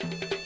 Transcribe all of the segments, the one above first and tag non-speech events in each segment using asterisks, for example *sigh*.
Thank you.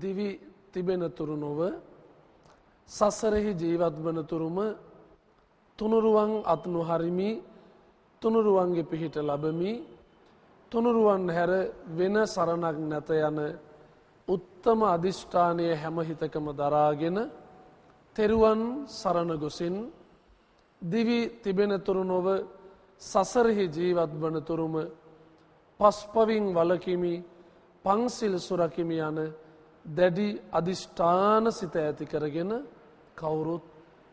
දිවි තිබෙනතුරු නොව සසරෙහි ජීවත් වනතුරුම තුනුරුවන් අත්නු හරිමි තුනුරුවන්ගේ පිහිට ලබමි තුනුරුවන් හැර වෙන සරණක් නැත යන උත්තම අධිෂ්ඨානය හැම හිතකම දරාගෙන තෙරුවන් සරණ ගොසින් දිවි තිබෙනතුරු නොව සසරෙහි ජීවත් වනතුරුම පස්පවින් වලකිමි පංසිල් සුරකිමි යන දැඩි අධිෂ්ඨාන සිත ඇති කරගෙන කවුරුත්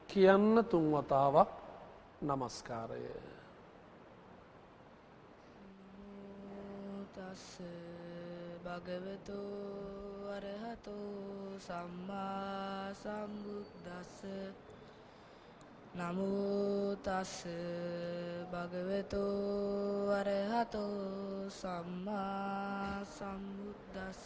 කියන්න තුන්වතාවක් නමස්කාරය. තස්ස භගවතු අරහතු සම්මා සංබුද්දස්ස නමෝ තස් භගවතු අරහතෝ සම්මා සම්බුද්දස්ස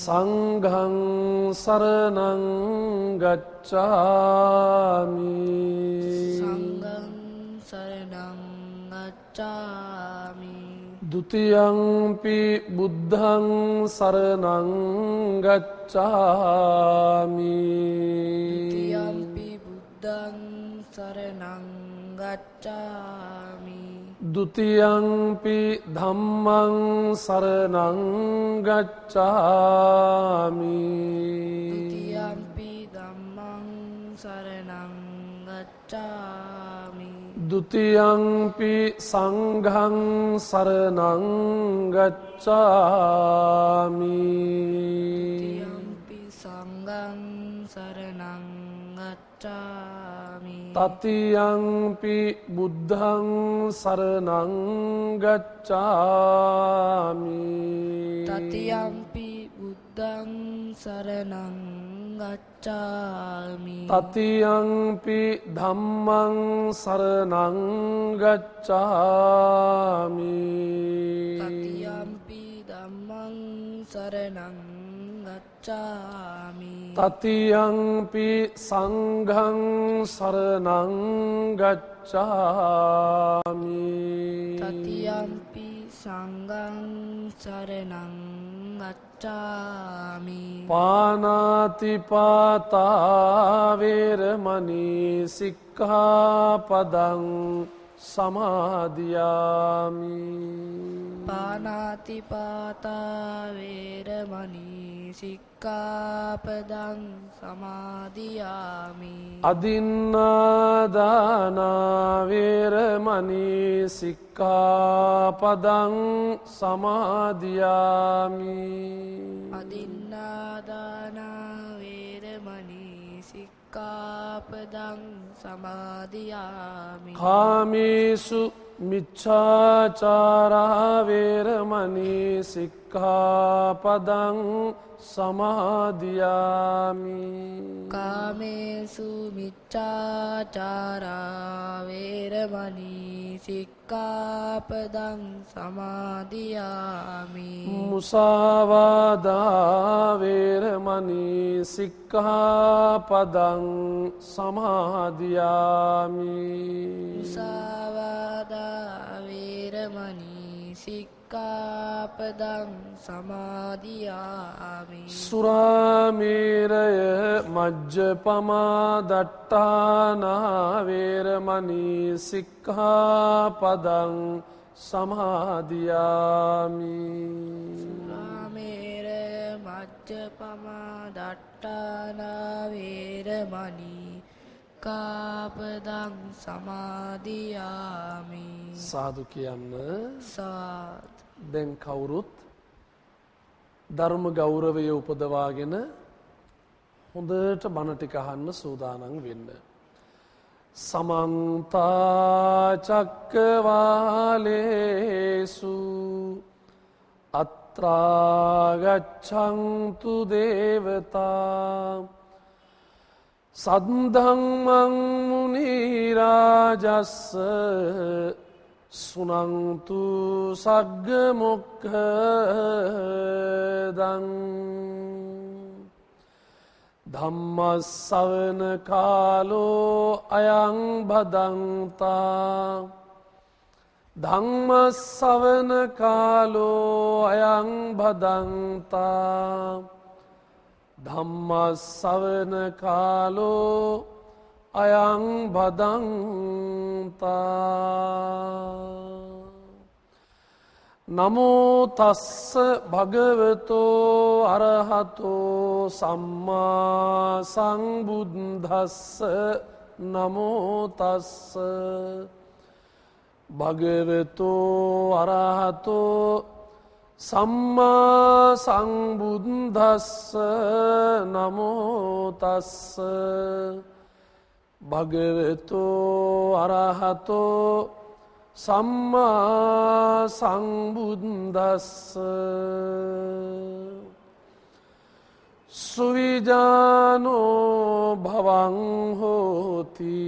සංඝං සරණං ගච්ඡාමි සංඝං සරණං ගච්ඡාමි ဒုတိယံ පි බුද්ධං සරණං ගච්ඡාමි ဒုတိယံ පි බුද්ධං සරණං ගච්ඡාමි දුතියංපි ධම්මං සරණං ගච්ඡාමි දුතියංපි ධම්මං සරණං ගච්ඡාමි දුතියංපි සංඝං සරණං ගච්ඡාමි තතියංපි බුද්ධං සරනංගච්චාමි තතියම්පි බුද්ධං සරනංගච්චාමි තතියංපි ධම්මං සරනංගච්චාමි තතියම්පි ධම්මං සරනංගච්චාමි තතියංපි සංඝං සරනංගච්චාමි තතියම්පි සංගං සරනංගච්චාමි පානාතිපාතාවේරමනී සික්ඛාපදං සමාධයාමි පානාතිපාතාවේරමනී සික්කාපදන් සමාධයාමි අදින්නාදානාවේරමනී සික්කාපදන් සමාධයාමි අදින්නාදානාවේරමනී සික්කාපදං සමාධයාමි කාමේසු මිච්චාචාරාවේරමනී සික්කාපදං සමාධයාමි කාමේසු මිච්චාචාරාවේරමනී සික් සික්කාපදං සමාධයාමි මුසාවාදාවේරමනී සික්කාපදං සමාධයාමි මුසාවාදාවේරමනී සික්ක සික්කාපදං සමාධයාමි සුරාමීරය මජ්ජපමා දට්ටානාවේරමනී සික්කාපදං සමාධයාමි සුරාමේර මජ්ජපමා දට්ටානාවේරමනී කාපදං සමාධයාමි සාදු කියන්න සාධ දැන් කවුරුත් ධර්ම ගෞරවය උපදවාගෙන හොඳට බණ ටික අහන්න සූදානම් වෙන්න. සමන්ත චක්කවාලේසු අත්‍රා ගච්ඡන්තු දේවතා සද්ධම්මං මුනි රාජස්ස සුනන්තු සග්ගමොක්හදන් ධම්මස්සවන කාලෝ අයං බදන්තා ධම්මස්සවන කාලෝ අයං බදන්තා ධම්මස්සවන කාලෝ අයං බදන්තා නමෝතස්ස භගවතෝ අරහතෝ සම්මා සංබුද්ධස්ස නමෝතස්ස භගවතෝ අරහතෝ සම්මා සංබුද්ධස්ස නමෝතස්ස භගවතු අරහතෝ සම්මා සංබුද්දස්ස සුවිජානෝ භවංහෝති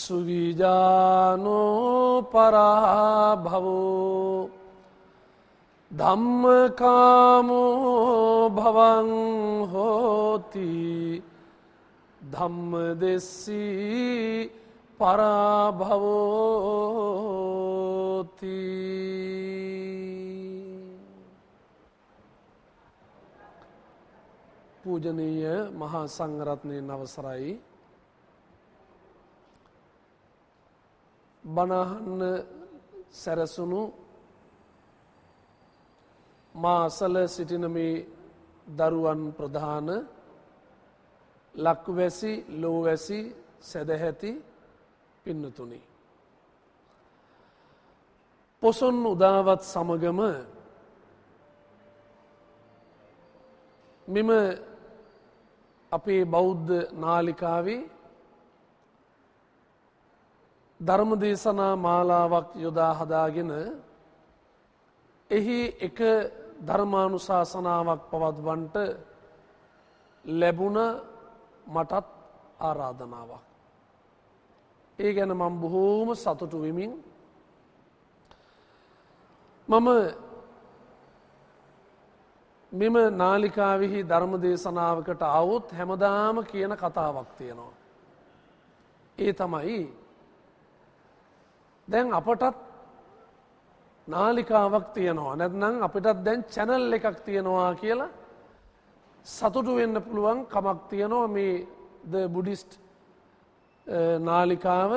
සුවිජානෝ පරාභවෝ ධම්මකාමෝ භවංහෝතිී ධම්ම දෙස්සී පරාභවෝති පූජනීය මහා සංඝරත්නයන් අවසරයි බණහන්න සැරසුණු මාසල සිටින මේ දරුවන් ප්‍රධාන ලක්වැසි ලෝවැසි සැදැහැති පින්නතුනි. පොසොන් උදාවත් සමගම මෙම අපේ බෞද්ධ නාලිකාවේ ධර්ම දේශනා මාලාවක් යොදා හදාගෙන එහි එක ධර්මානුශාසනාවක් පවත්වන්ට ලැබුණ මටත් ආරාධනාවක්. ඒ ගැන මම බොහෝම සතුටු වෙමින් මම මෙම නාලිකාවෙහි ධර්ම දේශනාවකට අවුත් හැමදාම කියන කතාවක් තියෙනවා. ඒ තමයි දැන් අපටත් නාලිකාවක් තියෙනවා නැත්නම් අපිටත් දැන් චැනල් එකක් තියෙනවා කියලා සතුටු වෙන්න පුළුවන් කමක් තියනවා මේ ද බුඩිස්ට් නාලිකාව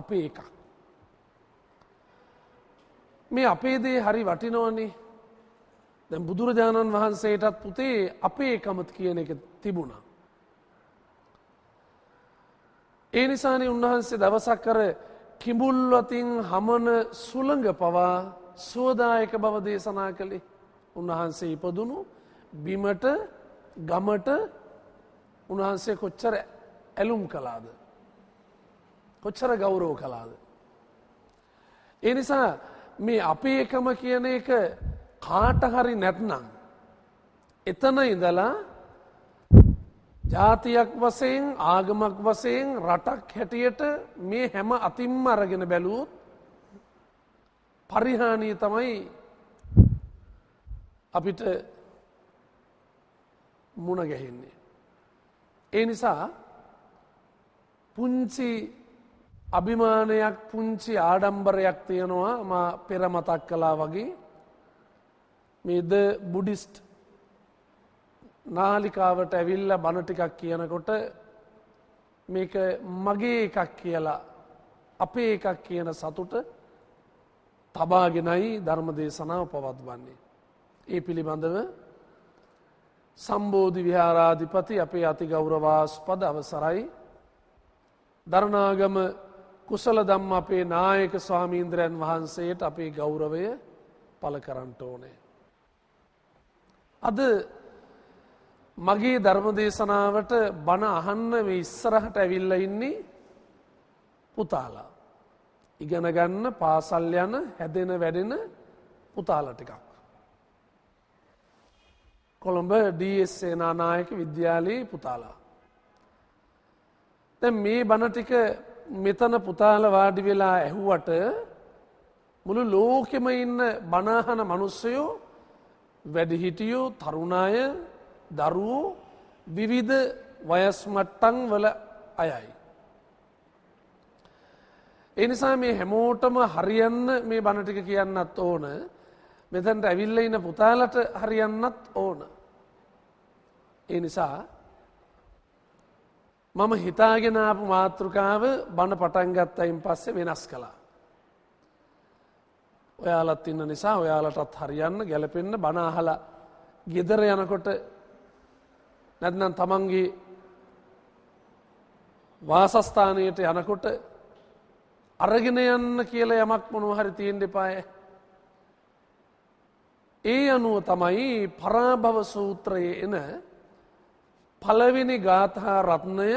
අපේ එකක්. මේ අපේ දේ හරි වටිනවන්නේ දැ බුදුරජාණන් වහන්සේටත් පුතේ අපේ එකමත් කියන එක තිබුණා. ඒ නිසානේ උන්වහන්සේ දවසක් කර කිඹුල්වතින් හමන සුළඟ පවා සුවදායක බව දේශනා කළේ උන්වහන්සේ ඉපදුණු බිමට ගමට උන්වහන්සේ කොච්චර ඇලුම් කලාද. කොච්චර ගෞරෝ කලාද. ඒ නිසා මේ අපි එකම කියන එක කාටහරි නැත්නම්. එතන ඉඳලා ජාතියක් වසයෙන් ආගමක් වසයෙන් රටක් හැටියට මේ හැම අතින්ම අරගෙන බැලූත් පරිහානී තමයි අපිට මුණ ගැහෙන්නේ. ඒ නිසා පුංචි අභිමානයක් පුංචි ආඩම්බරයක් තියෙනවා ම පෙර මතක් කලා වගේ මේද බුඩිස්ට් නාලිකාවට ඇවිල්ල බණ ටිකක් කියනකොට මේක මගේ එකක් කියලා අපේ එකක් කියන සතුට තබාගෙනයි ධර්ම දේශනාව පවත්වන්නේ. ඒ පිළිබඳව සම්බෝධි විහාරාධිපති අපේ අති ගෞරවාස්පද අවසරයි. දරණාගම කුසල දම් අපේ නායක ස්වාමීන්ද්‍රයන් වහන්සේට අපේ ගෞරවය පල කරන්නට ඕනේ. අද මගේ ධර්මදේශනාවට බණ අහන්න මේ ඉස්සරහට ඇවිල්ල ඉන්නේ පුතාලා. ඉගෙනගන්න පාසල් යන හැදෙන වැඩෙන පුතාල ටිකක්. කොළඹ ඩස් සේනානායක විද්‍යාලයේ පුතාලා. තැ මේ බණටික මෙතන පුතාල වාඩි වෙලා ඇහුවට මුළු ලෝකෙම ඉන්න බනාහන මනුස්සයෝ වැඩිහිටියෝ තරුණාය දරුවෝ විවිධ වයස්මට්ටන් වල අයයි. එනිසා මේ හැමෝටම හරියන්න මේ බණටික කියන්නත් ඕන මෙතැන්ට ඇවිල්ල ඉන්න පුතාලට හරියන්නත් ඕන. ඒ නිසා මම හිතාගෙන ආපු මාතෘකාව බණ පටන් ගත්තයින් පස්සේ වෙනස් කළා. ඔයාලත් ඉන්න නිසා ඔයාලටත් හරියන්න ගැලපෙන්න බණ අහලා ගෙදර යනකොට නැත්නම් තමන්ගේ වාසස්ථානයට යනකොට අරගෙන යන්න කියලා යමක් මොනව හරි තියෙන්න එපාය. ඒ අනුව තමයි පරාභව සූත්‍රයේ එන පළවෙනි ගාථහා රත්නය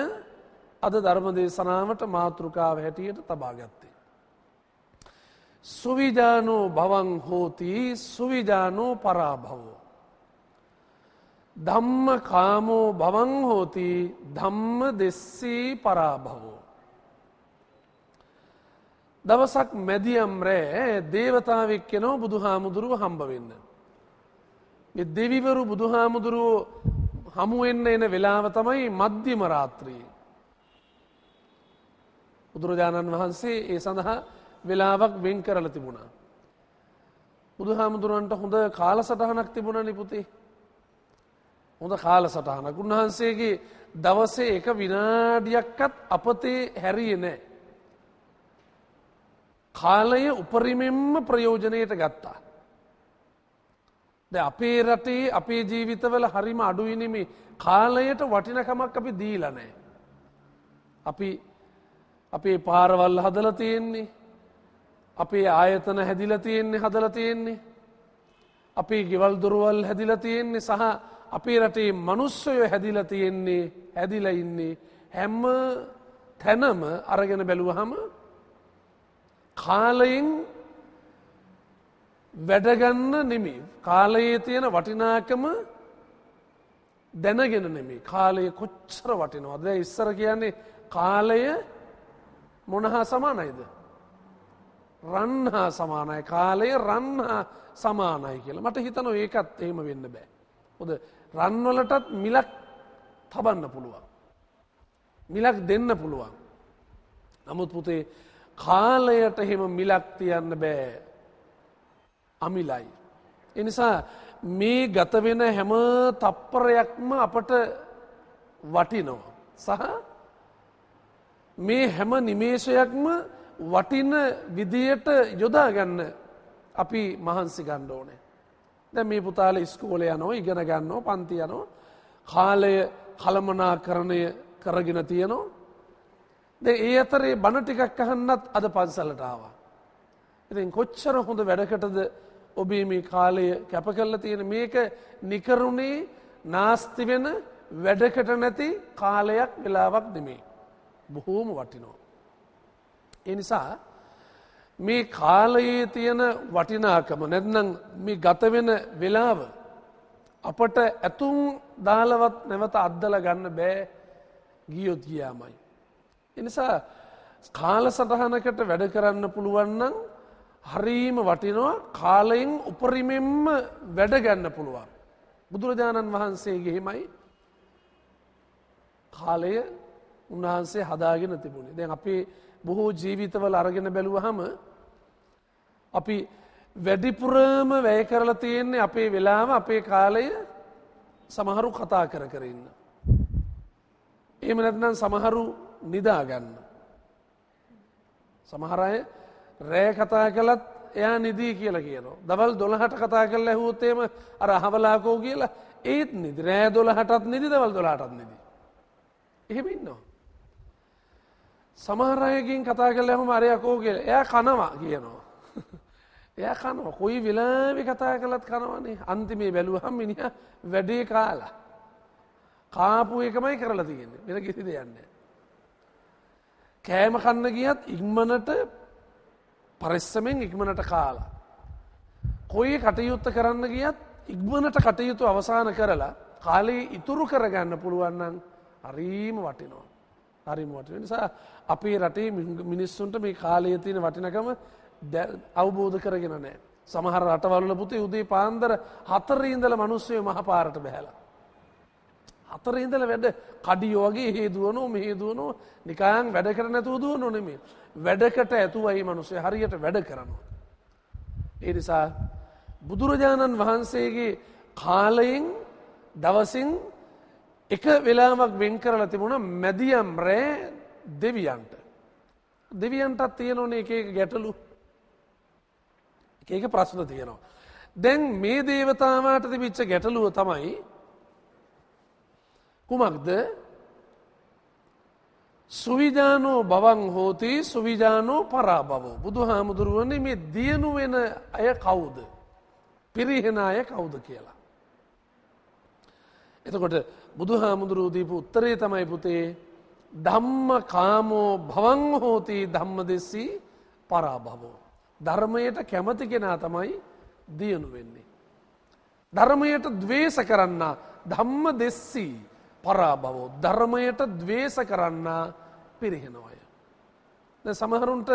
අද ධර්මදේශනාවට මාතෘකාව හැටියට තබා ගත්තේ. සුවිජානෝ භවන් හෝති සුවිජානෝ පරාභවෝ. ධම්ම කාමෝ භවන් හෝති ධම්ම දෙස්සී පරාභවෝ. දවසක් මැදියම් රෑ දේවතාවක් කෙනෝ බුදු හාමුදුරුව හම්බවෙන්න. දෙවිවරු බුදු හාමුදුරුවෝ හමුවෙන්න එන වෙලාව තමයි මධ්‍යම රාත්‍රී. බුදුරජාණන් වහන්සේ ඒ සඳහා වෙලාවක් වෙන් කරල තිබුණා. බුදු හාමුදුරුවන්ට හොඳ කාල සටහනක් තිබුණ නිපුති. හොඳ කාල සටහනක් උන්වහන්සේගේ දවසේ එක විනාඩියක්කත් අපතේ හැරිය නෑ. කාලය උපරිමෙන්ම ප්‍රයෝජනයට ගත්තා. ද අපේ රටේ අපේ ජීවිතවල හරිම අඩුයිනෙමේ කාලයට වටිනකමක් අපි දීලනෑ. අපි අපේ පාරවල් හදල තියෙන්නේ අපේ ආයතන හැදිල තියෙන්නේ හදල තියෙන්නේ අපේ ගෙවල් දුරුවල් හැදිල තියෙන්නේ සහ අපේ රටේ මනුස්සයෝ හැදිල තියෙන්නේ හැදිල ඉන්නේ හැම්ම තැනම අරගෙන බැලුවහම කාලයෙන් වැඩගන්න නෙමේ කාලයේ තියෙන වටිනාකම දැනගෙන නෙමේ කාලය කොච්චර වටිනවාද ඉස්සර කියන්නේ කාලය මොනහා සමානයිද. රන් හා සමානයි කාලය රන් හා සමානයි කියලා මට හිතනො ඒකත් එහෙම වෙන්න බෑ. හොද රන්වලටත් මිලක් තබන්න පුළුවන්. මිලක් දෙන්න පුළුවන්. නමුත් පුතේ කාලයට එහෙම මිලක් තියන්න බෑ අමිලයි. එනිසා මේ ගතවෙන හැම තප්පරයක්ම අපට වටිනෝ. සහ මේ හැම නිමේෂයක්ම වටින විදියට යොදාගන්න අපි මහන්සි ගණ්ඩ ඕනේ. දැ මේ පුතාල ඉස්කෝල යනෝ ඉගෙන ගන්නෝ පන්ති යනෝ කාලය කළමනාකරණය කරගෙන තියනෝ. ද ඒ අතරේ බණ ටිකක් අහන්නත් අද පන්සලටාව. ඉතින් කොච්චර හොඳ වැඩකටද ඔබේ මේ කාලය කැප කරලා තියෙන මේක නිකරුණේ නාස්ති වෙන වැඩකට නැති කාලයක් වෙලාවක් නෙමේ. බොහෝම වටිනෝ. ඒ නිසා මේ කාලයේ තියෙන වටිනාකම නැත්නම් මේ ගත වෙන වෙලාව අපට ඇතුම් දාලවත් නැවත අද්දල ගන්න බෑ ගියොත් ගියාමයි. එනිසා කාල සටහනකට වැඩ කරන්න පුළුවන්නම් හරීම වටිනවා කාලයෙන් උපරිමෙන්ම වැඩ ගන්න පුළුවන්. බුදුරජාණන් වහන්සේගේහෙමයි කාලය උන්වහන්සේ හදාගෙන තිබුණේ දැන් අපේ බොහෝ ජීවිතවල අරගෙන බැලුවහම අපි වැඩිපුරම වැය කරලා තියෙන්නේ අපේ වෙලාව අපේ කාලය සමහරු කතා කර කර ඉන්න. එහෙම නැත්නම් සමහරු නිදාගන්න. සමහර අය රෑ කතා කළත් එයා නිදී කියලා කියනවා. දවල් දොළහට කතා කල් ඇහූත්තේම අර හවලාකෝ කියලා ඒත් නිදි රෑ දොළහටත් නිදි දවල් දොලාටත් නිදි. එහෙම ඉන්නවා. සමහරයකින් කතා කල හම අරයකෝ කියල එය කනවා කියනවා. *laughs* එය කනවා කොයි විලාවි කතා කළත් කනවනේ අන්තිමේ බැලුවහම් මිනිහ වැඩේ කාලා. කාපු එකමයි කරලා තියන්නේ වෙන කිසි දෙයන්නේ. කෑම කන්න ගියත් ඉක්මනට පරිස්සමෙන් ඉක්මනට කාලා. කොයි කටයුත්ත කරන්න ගියත් ඉක්මනට කටයුතු අවසාන කරලා කාලේ ඉතුරු කරගන්න පුළුවන්නන් හරීම වටිනවා. හරිම වටින නිසා අපේ රටේ මිනිස්සුන්ට මේ කාලය තියෙන වටිනකම අවබෝධ කරගෙන නෑ. සමහර රටවල්ල පුතේ උදේ පාන්දර හතරීන්දල මනුස්සය මහ පාරට බැහලා. අතර ඉඳල වැඩ කඩියෝගේ හේදුවනු මේදුවනු නිකායන් වැඩ කර නැතුව දුව නොනෙමේ වැඩකට ඇතුවයි මනුසේ හරියට වැඩ කරනවා. ඒ නිසා බුදුරජාණන් වහන්සේගේ කාලයෙන් දවසින් එක වෙලාමක් වෙන් කරලා තිබුණ මැදියම් රෑ දෙවියන්ට. දෙවියන්ටත් තියෙනවනේ එක ගැටලු ඒක ප්‍රශ්න තියෙනවා. දැන් මේ දේවතාවට තිබිච්ච ගැටලුව තමයි කුමක්ද සුවිජානෝ බවන් හෝතී සුවිජානෝ පරාභවෝ බුදු හාමුදුරුවන මේ දියනු වෙන අය කවුද. පිරිහෙන අය කවුද කියලා. එතකොට බුදු හාමුදුරූදීපු උත්තරේ තමයි පුතේ ධම්ම කාමෝ භවන් හෝතී ධම්ම දෙස්සී පරාභවෝ. ධර්මයට කැමති කෙනා තමයි දියනු වෙන්නේ. ධර්මයට දවේශ කරන්න ධම්ම දෙස්සී. පරාභවෝ ධර්මයට ද්වේෂ කරන්නා පිරිහෙනවය. දැන් සමහරුන්ට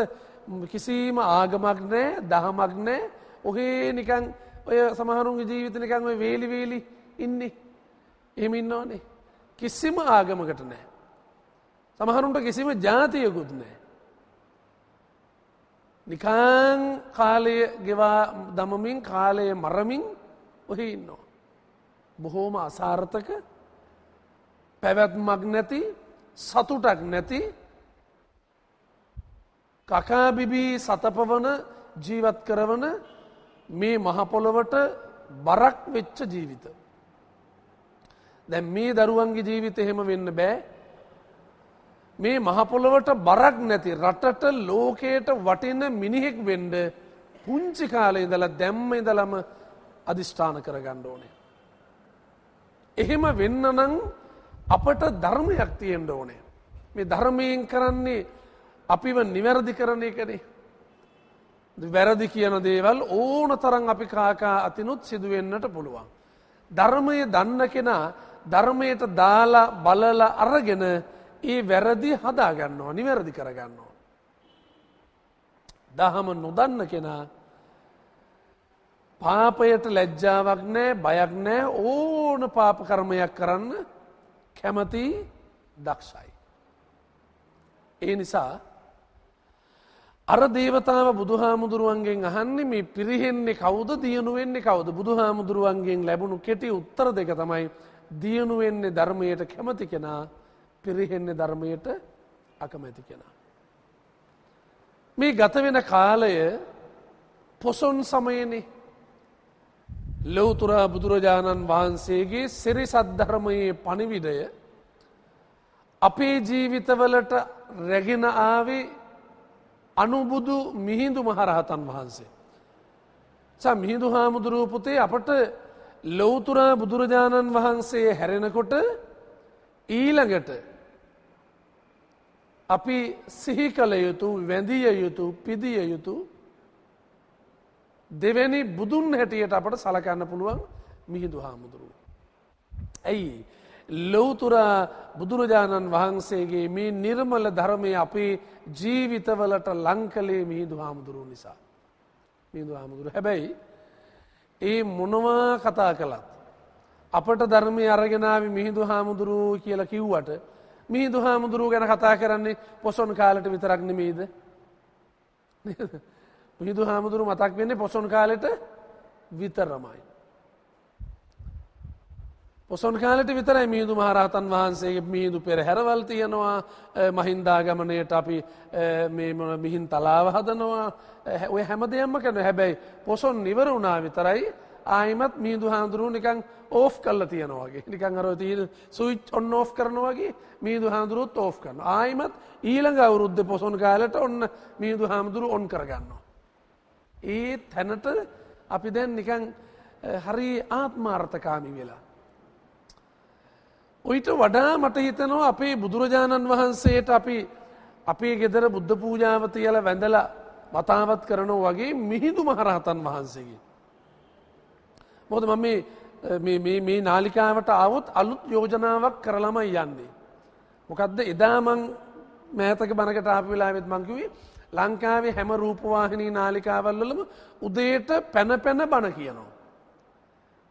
කිසිම ආගමක් නැහැ, දහමක් නැහැ. ඔහේ නිකන් ඔය සමහරුන්ගේ ජීවිත නිකන් ඔය වේලි වේලි ඉන්නේ. එහෙම ඉන්නවනේ. කිසිම ආගමකට නැහැ. සමහරුන්ට කිසිම ජාතියකුත් නැහැ. නිකං කාලය ගෙවා දමමින් කාලය මරමින් ඔහි ඉන්නවා. බොහෝම අසාර්ථක පැවැත්මක් නැති සතුටක් නැති කකාබිබී සතපවන ජීවත් කරවන මේ මහපොළොවට බරක් වෙච්ච ජීවිත. දැ මේ දරුවන්ගේ ජීවිත එහෙම වෙන්න බෑ. මේ මහපොළොවට බරක් නැති රටට ලෝකයට වටින මිනිහෙක් වෙන්ඩ පුංචි කාලය ඉඳලා දැම්ම ඉඳලම අධිෂ්ඨාන කර ගණ්ඩ ඕනේ. එහෙම වෙන්න නං අපට ධර්මයක් තියෙන්ට ඕනේ. මේ ධර්මයෙන් කරන්නේ අපිව නිවැරදි කරන එකනේ. වැරදි කියන දේවල් ඕන තරන් අපි කාකා අතිනුත් සිදුවෙන්නට පුළුවන්. ධර්මය දන්න කෙනා ධර්මයට දාලා බලල අරගෙන ඒ වැරදි හදාගන්නවා නිවැරදි කරගන්නවා. දහම නොදන්න කෙනා පාපයට ලැජ්ජාවක් නෑ බයක් නෑ ඕන පාප කර්මයක් කරන්න කැමති දක්ෂයි. ඒ නිසා අර දේවතාව බුදුහාමුදුරුවන්ගෙන් අහන්නේ මේ පිරිහෙන්නේ කවුද දියුණුවෙන්නේ කවුද බුදුහාමුදුරුවන්ගෙන් ලැබුණු කෙටි උත්තර දෙක තමයි දියුණුවෙන්නේ ධර්මයට කැමති කෙනා පිරිහෙන්නේ ධර්මයට අකමැති කෙනා. මේ ගත වෙන කාලය පොසොන් සමයනේ ලෙවතුරා බුදුරජාණන් වහන්සේගේ සිරි සද්ධර්මයේ පණිවිඩය අපේ ජීවිතවලට රැගෙන ආවේ අනුබුදු මිහිඳු මහරහතන් වහන්සේ. සා මිහිදු හාමුදුරූපතේ අපට ලොවතුරා බුදුරජාණන් වහන්සේ හැරෙනකොට ඊළඟට අපි සිහි කළ යුතු වැඳිය යුතු පිදිය යුතු දෙවැනි බුදුන් හැටියට අපට සලකන්න පුළුවන් මිහිදු හාමුදුරුව. ඇයි. ලොවතුරා බුදුරජාණන් වහන්සේගේ මේ නිර්මල ධර්මය අපේ ජීවිතවලට ලංකලේ මිහිදු හාමුදුරුව නිසා. මිදු හාමුදුරු හැබැයි ඒ මොනවා කතා කළත්. අපට ධර්මය අරගෙනාව මිහිදු හාමුදුරුව කියලා කිව්වට මිහිදු හාමුදුරුව ගැන කතා කරන්නේ පොසොන් කාලට විතරක් නෙමේද. පිහිදු හාමුදුරු මතක් වෙන්නේ පොසොන් කාලෙට විතරමයි. පොසොන් කාලට විතරයි මිහිදු මහරහතන් වහන්සේගේ මිහිදු පෙරහැරවල් තියෙනවා මහින්දාගමනයට අපි මිහින් තලාව හදනවා ඔය හැම දෙයම්ම කැන හැබැයි පොසොන් නිවර වුණා විතරයි ආයිමත් මිහිදු හාමුදුරුව නිකං ඕෆ් කල්ල තියෙනවාගේ නිකං අර තිීල් සුවිච් ඔන්න ඕෆ් කරනවාගේ මිහිදු හාමුදුරුවත් ඕෆ් කරන ආයිමත් ඊළඟ අවුරුද්ධ පොසොන් කාලට ඔන්න මිහිදු හාමුදුරු ඔන් කරගන්නවා. ඒ තැනට අපි දැන් නිකන් හරි ආත්මාර්ථකාමි වෙලා. ඔයිට වඩා මට හිතනවා අපේ බුදුරජාණන් වහන්සේට අපි අපේ ගෙදර බුද්ධ පූජාව තියල වැඳලා වතාවත් කරනවා වගේ මිහිදු මහරහතන් වහන්සේගේ. මොද මම මේ නාලිකාවට අවුත් අලුත් යෝජනාවක් කරලමයි යන්නේ. මොකදද එදාමං මෑතක බණකට ආප වෙලාවෙත් මංකිවේ ලංකාවේ හැම රූපවාහිනී නාලිකාවල්ලම උදේට පැන පැන බණ කියනවා.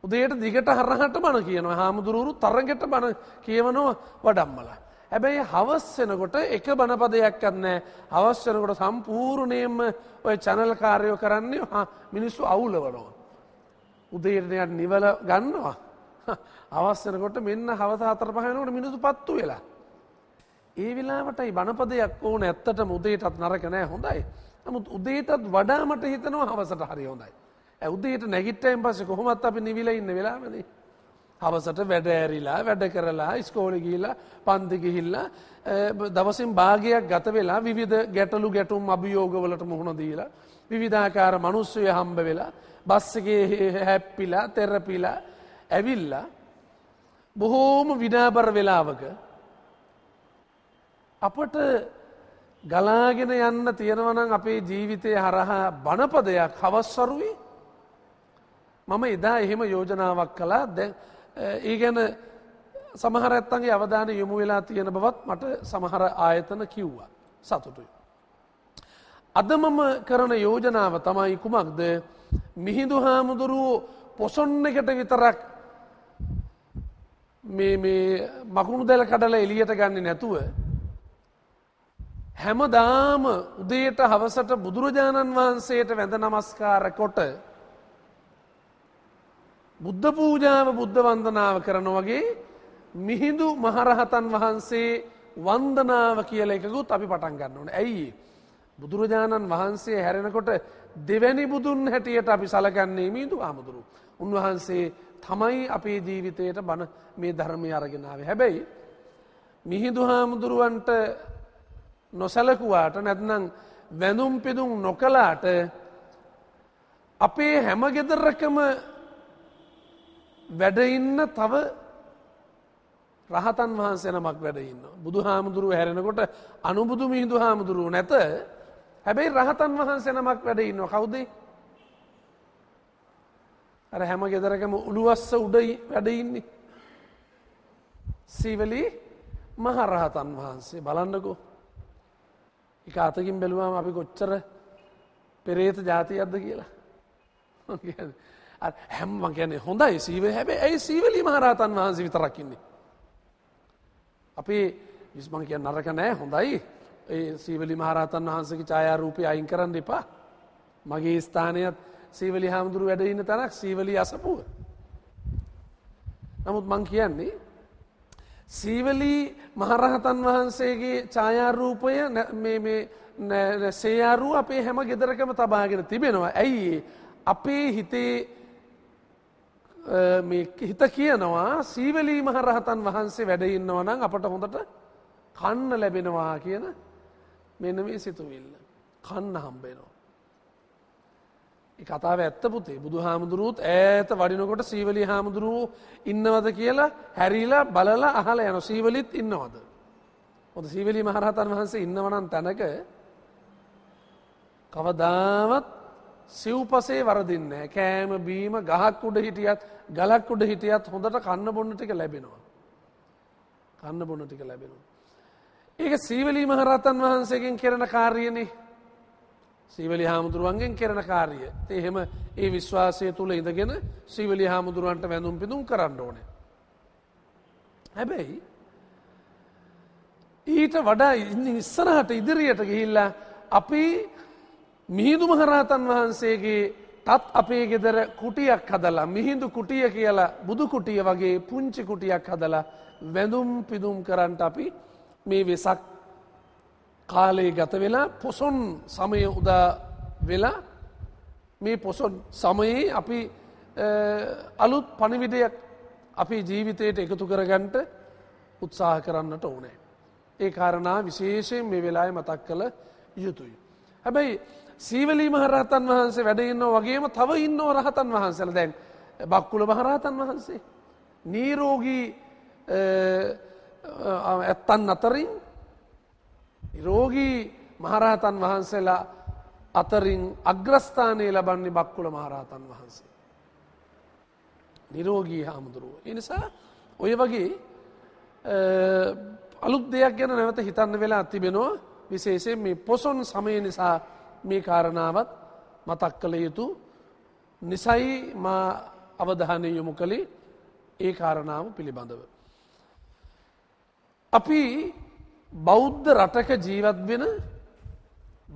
උදේට දිගට හරහට බණ කියනවා හාමුදුරුවරු තරගෙට බණ කියවනවා වඩම්මලා. හැබැයි හවස්සෙනකොට එක බණපදයක් කන්නෑ හවස්සෙනකොට සම්පූර්ණයෙන්ම ඔය චැනල් කාරයෝ කරන්නේ හා මිනිස්සු අවුලවනවා. උදේරණයක් නිවල ගන්නවා. අවස්සනකොට මෙන්න හවස හතර පහනකට මිනිසු පත්තු වෙලා. ඒ වෙලාවටයි බණපදයක් ඕන ඇත්තට මුදේටත් නරක නෑ හොඳයි. නමුත් උදේටත් වඩා මට හිතනවා හවසට හරි හොඳයි. ඇ උදේට නැගිට්ටයින් පස්සේ කොහොමත් අපි නිවිලා ඉන්න වෙලාවනේ. හවසට වැඩ ඇරිලා වැඩ කරලා ස්කෝලි ගිහිලා පන්ති ගිහිල්ලා දවසින් භාගයක් ගත වෙලා විවිධ ගැටලු ගැටුම් අභියෝගවලට මුහුණ දීලා විවිධාකාර මිනිස්සුය හම්බ වෙලා බස් එකේ *laughs* හැප්පිලා තෙරපිලා ඇවිල්ලා බොහෝම විනාබර වෙලාවක අපට ගලාගෙන යන්න තියෙනවනම් අපේ ජීවිතය හරහා බණපදයක් හවස්සරුවේ මම එදා එහෙම යෝජනාවක් කලා දැ ඒ ගැන සමහර ඇත්තන්ගේ අවධාන යොමු වෙලා තියෙන බවත් මට සමහර ආයතන කිව්වා සතුටුයි. අදමම කරන යෝජනාව තමයි කුමක්ද මිහිදු හාමුදුරුවෝ පොසොන්න එකට විතරක් මකුණු දැල කඩල එලියට ගන්න නැතුව හැමදාම උදේට හවසට බුදුරජාණන් වහන්සේට වැඳ නමස්කාර කොට බුද්ධ පූජාව බුද්ධ වන්දනාව කරන වගේ මිහිඳු මහරහතන් වහන්සේ වන්දනාව කියල එකකුත් අපි පටන් ගන්න ඕන. ඇයි බුදුරජාණන් වහන්සේ හැරෙනකොට දෙවැනි බුදුන් හැටියට අපි සලකන්නේ මිහිදු ආමුදුරු. උන්වහන්සේ තමයි අපේ ජීවිතයට බණ මේ ධර්මය අරගෙනාව. හැබැයි මිහිදු හාමුදුරුවන්ට නොසැලකුවාට නැත්නම් වැඳුම් පිදුම් නොකලාට අපේ හැම ගෙදරකම වැඩඉන්න තව රහතන් වහන්සේ නමක් වැඩඉන්න. බුදු හාමුදුරුව හැරෙනකොට අනුබුදු මිහිදු හාමුදුරුව නැත හැබැයි රහතන් වහන්සේ නමක් වැඩඉන්න කවුද. අර හැම ගෙදරකම උළුවස්ස උඩයි වැඩඉන්නේ. සීවලී මහරහතන් වහන්සේ බලන්නකෝ. එක අතකින් බැලුවම අපි කොච්චර පෙරේත ජාතියක්ද කියලා හැම්ම කියන්නේ හොඳයි සීව හැබේ ඇයි සීවලී මහරහතන් වහන්සේ විතරක්කින්නේ. අපි විස්මං කිය නරක නෑ හොඳයි ඒ සීවලි මහරහතන් වහන්සගේ චායාරූපය අයින් කරන්න එපා. මගේ ස්ථානයත් සීවලි හාමුදුරු වැඩඉන්න තැනක් සීවලී අසපුුව. නමුත් මං කියන්නේ සීවලී මහරහතන් වහන්සේගේ ඡායාරූපය සේයාරු අපේ හැම ගෙදරකම තබාගෙන තිබෙනවා. ඇයි අපේ හිතේ හිත කියනවා සීවලී මහරහතන් වහන්සේ වැඩඉන්නවා නම් අපට හොඳට කන්න ලැබෙනවා කියන මෙන මේ සිතුවිල්ල. කන්න හම්බෙනවා. කතාව ඇත්ත පුතේ බුදු හාමුදුරුවත් ඇත වඩිනකොට සීවලි හාමුදුරුවූ ඉන්නවද කියලා හැරිලා බලලා අහල යන සීවලිත් ඉන්නවද. හොද සීවලි මහරහතන් වහන්සේ ඉන්නවනන් තැනක කවදාවත් සිව්පසේ වරදින්න කෑම බීම ගහක් උඩ හිටියත් ගලක් උඩ හිටියත් හොඳට කන්න බොන්න ටික ලැබෙනවා. කන්න බොන්න ටික ලැබෙනවා. ඒක සීවලී මහරහතන් වහන්සේගෙන් කෙරෙන කාර්යනේ සීවලි හාමුදුරුවන්ගෙන් කෙරෙන කාරිය. එහෙම ඒ විශ්වාසය තුළ ඉඳගෙන සීවලි හාමුදුරුවන්ට වැඳුම් පිදුම් කරන්න ඕන. හැබැයි ඊට වඩා ඉස්සරහට ඉදිරියට ගිහිල්ලා අපි මිහිදු මහරහතන් වහන්සේගේ තත් අපේ ගෙදර කුටියක් හදලා මිහිදු කුටිය කියලා බුදු කුටිය වගේ පුංචි කුටියක් හදලා වැඳුම් පිදුම් කරන්ට අපි මේ වෙසක් කාලයේ ගත වෙලා පොසොන් සමය උදා වෙලා මේ පොසොන් සමයේ අපි අලුත් පණිවිඩයක් අපි ජීවිතයට එකතු කරගන්ට උත්සාහ කරන්නට ඕනෑ. ඒ කාරණා විශේෂයෙන් මේ වෙලාය මතක් කළ යුතුයි. හැබැයි සීවලී මහරහතන් වහන්සේ වැඩඉන්න වගේම තව ඉන්නව රහතන් වහන්සල දැන් බක්කුල මහරහතන් වහන්සේ. නීරෝගී ඇත්තන් අතරින් නිරෝගී මහරහතන් වහන්සේලා අතරින් අග්‍රස්ථානය ලබන්නේ බක්කුල මහරහතන් වහන්සේ. නිරෝගී හාමුදුරුව. එනිසා ඔය වගේ අලුත් දෙයක් ගැන නැවත හිතන්න වෙලා තිබෙනවා විශේෂයෙන් මේ පොසොන් සමය නිසා මේ කාරණාවත් මතක් කළ යුතු නිසයි මා අවධානය යොමු කළේ ඒ කාරණාව පිළිබඳව. අපි බෞද්ධ රටක ජීවත් වෙන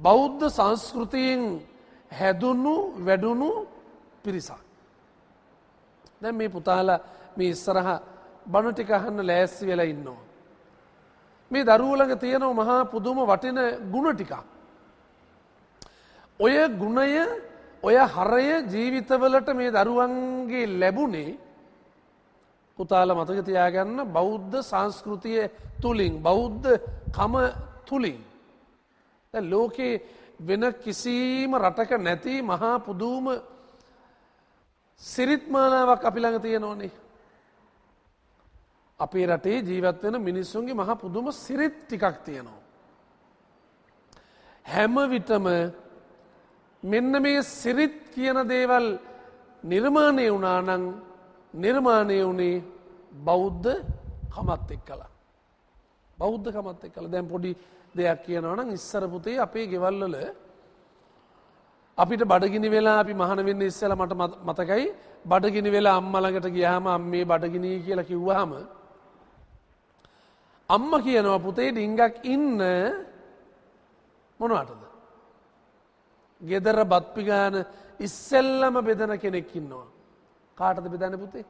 බෞද්ධ සංස්කෘතියෙන් හැදුණු වැඩුණු පිරිසක්. දැ මේ පුතාල මේ ඉස්සරහ බණටික අහන්න ලෑස්සි වෙලා ඉන්නවා. මේ දරුවලඟ තියෙනව මහා පුදුම වටින ගුණ ටිකක්. ඔය ගුණය ඔය හරය ජීවිතවලට මේ දරුවන්ගේ ලැබුණේ පුතාල මතක තියාගන්න බෞද්ධ සංස්කෘතිය තුළින් බෞද්ධ කම තුළින්. ලෝකයේ වෙන කිසිීම රටක නැති මහා පුදූම සිරිත්මාලාවක් අපිළඟ තියෙන ඕනේ. අපේ රටේ ජීවත් වෙන මිනිස්සුන්ගේ මහ පුදුම සිරිත් ටිකක් තියෙනවා. හැම විටම මෙන්න මේ සිරිත් කියන දේවල් නිර්මාණය වුණානං නිර්මාණය වුණේ බෞද්ධ කමත් එක් කලා. බෞද්ධ කමත් එක් කළ දැම් පොඩි දෙයක් කියනවනම් ඉස්සරපුතේ අපේ ගෙවල්ලල අපිට බඩගිනි වෙලා අපි මහනවෙන්න ඉස්සල මට මතකයි බඩගිනි වෙලා අම්මලඟට ගියහම අම්මේ බඩගිනී කියලා කිව්වහම අම්ම කියනවා පුතේ ඩිංගක් ඉන්න මොනවටද. ගෙදර බත්පිගාන ඉස්සෙල්ලම බෙදන කෙනෙක් ඉන්නවා. කාටද බෙදන්න පුතේ.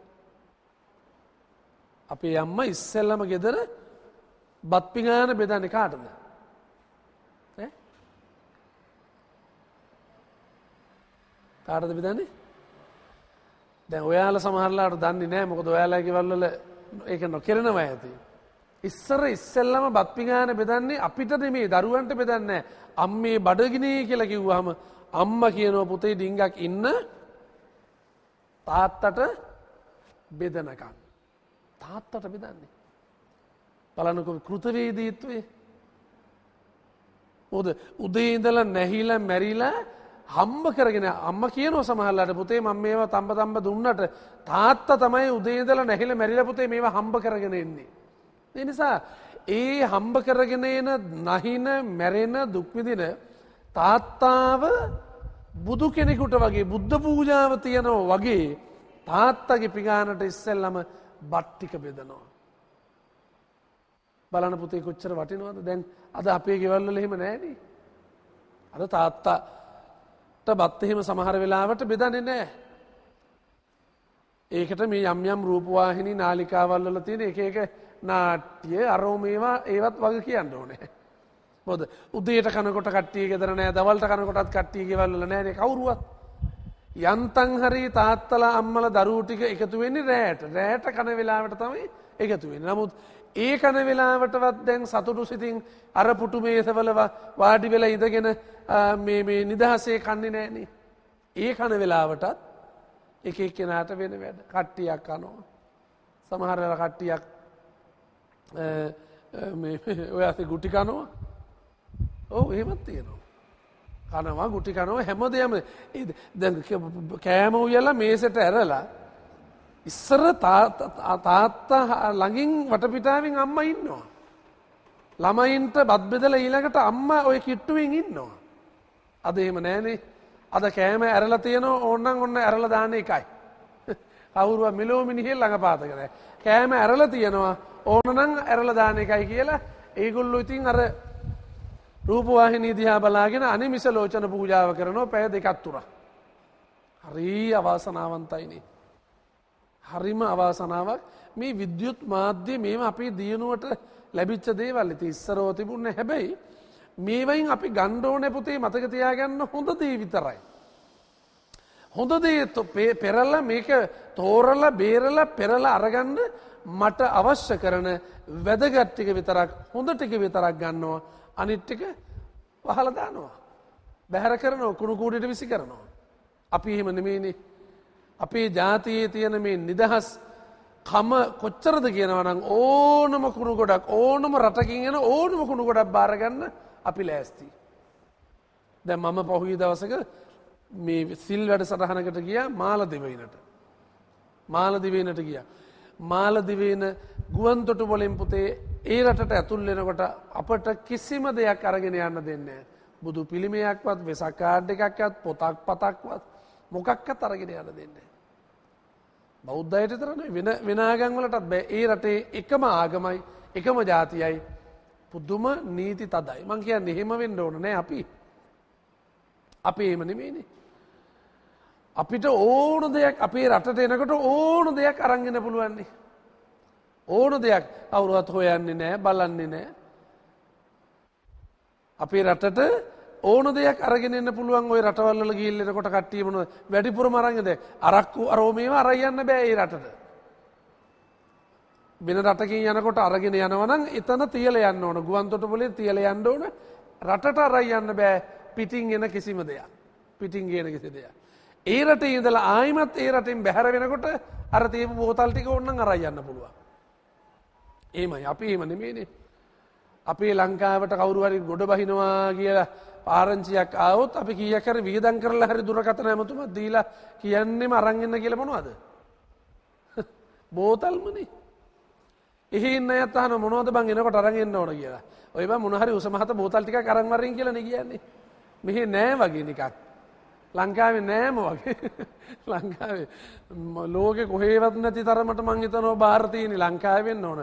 අපේ අම්ම ඉස්සෙල්ලම ගෙදර බත්පිගාන බෙදන්න කාටද. කාටද බෙදන්නේ දැ ඔයාල සමහරලාට දන්නේ නෑ මොකද ඔයාලාගේ වල්ල ඒක නොකෙරෙනවා ඇති. ඉස්සර ඉස්සල්ලම බත්පිගාන බෙදන්නේ අපිට මේ දරුවන්ට බෙදන්න අම්මේ බඩගිනේ කියලා කිව්වහම අම්ම කියනෝ පුතේ ඩිංගක් ඉන්න තාත්තට බෙදනකම්. තාත්තට බෙදන්නේ. බලනකො කෘතවේදීත්වේ. මොද උදේ ඉඳල නැහිල මැරිලා හම්බ කරගෙන අම්ම කියනෝ සමහල්ලට පුතේ මං මේවා තම්බ තම්බ දුන්නට තාත්ත තමයි උදේදල නැහිල මැරිල පුතේ මේවා හම්බ කරගෙන එන්නේ. එනිසා ඒ හම්බ කරගෙන එන නහින මැරෙන දුක්විදින තාත්තාව බුදු කෙනෙකුට වගේ බුද්ධ පූජාව තියනෝ වගේ තාත්තගේ පිගානට ඉස්සෙල්ලම බට්ටික බෙදනවා. බලන පුතේ කොච්චර වටිනවද දැන් අද අපේ ගෙවල්ල එහෙම නෑන. අද තාත්තාට බත් එහෙම සමහර වෙලාවට බෙදන්නේ නෑ. ඒකට මේ යම් යම් රූපවාහිනි නාලිකාවල්ල තියෙන එක එක නාට්‍ය අරෝ මේවා ඒවත් වග කියන්න ඕනෑ. මොද උදේට කනකොට කට්ටිය ගෙදර නෑ දවල්ට කනකොටත් කට්ටිය ගෙවල්ල නෑන කවරුවත්. යන්තන් හරි තාත්තලා අම්මල දරූටික එකතු වෙන්නේ රෑට රෑට කන වෙලාවට තමයි එකතු වෙන. නමුත් ඒ කන වෙලාවටවත් දැන් සතුටු සිතින් අර පුටු මේසවලව වාඩි වෙලා ඉඳගෙන මේ නිදහසේ කන්නේ නෑනේ. ඒ කන වෙලාවටත් එක කෙනාට වෙන වැඩ කට්ටියක් අනෝ. සමහරල කට්ටියක් ඔය ඇති ගුටි කනවා ඔව එහෙමත් තියෙනවා. කනවා ගුටි කනවා හැම දෙයම කෑම උයලා මේසට ඇරලා ඉස්සර තාත්තා ළඟින් වටපිටාවෙන් අම්ම ඉන්නවා. ළමයින්ට බත් බෙදල ඊළඟට අම්ම ඔය කිට්ටුවෙන් ඉන්නවා. අද එහෙම නෑනේ අද කෑම ඇරලා තියෙනවා ඕන්නම් ඔන්න ඇරලා දාන එකයි. කවුරුව මිලෝමිනිහෙල් ළඟ පාතකර. කෑම ඇරලා තියෙනවා ඕන නම් ඇරලා දාන එකයි කියලා ඒගොල්ලු ඉතින් අර රූපවාහිනී දිහා බලාගෙන අනිමිස ලෝචන පූජාව කරනවා පැය දෙකත් තුර. හරී අවාසනාවන්තයිනේ. හරිම අවාසනාවක් මේ විද්‍යුත් මාධ්‍ය මේම අපි දියනුවට ලැබිච්ච දේවල් ඇති ඉස්සරෝ තිබුන්න හැබැයි මේවයින් අපි ගණ්ඩෝ නැපුතේ මතකතියාගන්න හොඳ දේ විතරයි. හොඳ දේ පෙරල්ල මේක තෝරල බේරල පෙරල අරගන්න මට අවශ්‍ය කරන වැදගත්ටික විතරක් හොඳ ටික විතරක් ගන්නවා අනිට්ටික වහල දානවා. බැහැර කරනවා කුණු කූඩට විසි කරනවා. අපි එහෙම නෙමේනේ. අපේ ජාතියේ තියෙන මේ නිදහස් කම කොච්චරද කියනවනම් ඕනම කුණු ගොඩක් ඕනම රටකින් එන ඕනම කුණු ගොඩක් බාරගන්න අපි ලෑස්ති. දැ මම පොහුගේ දවසක මේ සිල් වැඩ සටහනකට ගිය මාලදිවයිනට. මාලදිවේනට ගිය. මාලදිවේන ගුවන්තොටු බොලින් පුතේ ඒ රටට ඇතුල් වෙනකොට අපට කිසිම දෙයක් අරගෙන යන්න දෙන්න. බුදු පිළිමයක්වත් වෙසක්කාඩ් එකක්වත් පොතක් පතක්වත් මොකක්ක තරගෙන යන්න දෙන්න. බෞද්ධයට තරන වෙන වෙනආගංවලටත් බෑ ඒ රටේ එකම ආගමයි එකම ජාතියයි පුද්දුම නීති තදයි මං කියන්න එහෙම වෙන්න ඕන නෑ අපි. අපි එහෙම නෙමේනේ. අපිට ඕන දෙයක් අපේ රටට එනකොට ඕන දෙයක් අරංගෙන පුළුවන්නේ. ඕන දෙයක් කවුරුවත් හොයන්නේ නෑ බලන්නේ නෑ. අපේ රටට ඕන දෙයක් අරගෙනන්න පුළුවන් ඔය රටවල්ල ගිල්ලෙන කොට කට්ටීමන වැඩිපුර මරංගද අරක්කු අරෝමීම අරයන්න බෑ රටට. බෙන රටකින් යනකොට අරගෙන යනවනම් එතන තියල යන්න ඕන ගුවන්තොට පොලේ තියල යන්න ඕන රටට අරයියන්න බෑ පිටිං එන කිසිම දෙයක් පිටිං ගෙන කිසි දෙයක්. ඒ රට ඉඳලා ආයිමත් ඒ රටින් බැහැර වෙනකොට අරතීම බෝතල්ටික ඔන්න අරයියන්න පුළුවන්. ඒමයි අපි ඒම නෙමේනේ. අපේ ලංකාවට කවරුවරි ගොඩ බහිනවා කියලා පාරංචියක් අවුත් අපි කියකර වියදන් කරලා හරි දුරකතන ඇමතුම දීලා කියන්නෙම අරංගන්න කියලමනවාද. *laughs* බෝතල්මනේ. එහින්න අත්තහන මොනෝද බං එනකොට අරගන්න ඕන කියලා ඔය මොනහරි උසමහත බෝතල්ටික කරන්වරින් කියලන කියන්නේ. මෙහි නෑ වගේ නිකත්. ලංකාවේ නෑම වගේ *laughs* ලංකාවේ ලෝකෙ කොහේවත් නැති තරමට මං හිතනෝ භාරතීනි ලංකාවෙන්න ඕන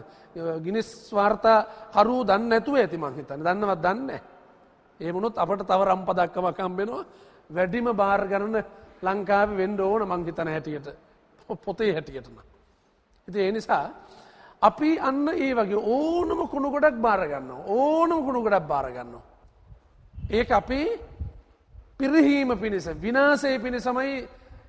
ගිනිස් වාර්තා කරු දන්න ඇතුව ඇති මං හිතන දන්නවත් දන්න ඒමුණුත් අපට තව රම්පදක්කමකම්බෙනවා වැඩිම භාර ගණන ලංකාව වෙන්ඩ ඕන මං හිතන හැටියට පොතේ හැටියටන. ඉති එනිසා අපි අන්න ඒ වගේ ඕනම කුණු ගොඩක් බාරගන්න ඕනම කුණු ගොඩක් බාරගන්න. ඒක අපේ පිරිහීම පිණිස විනාසේ පිණිසමයි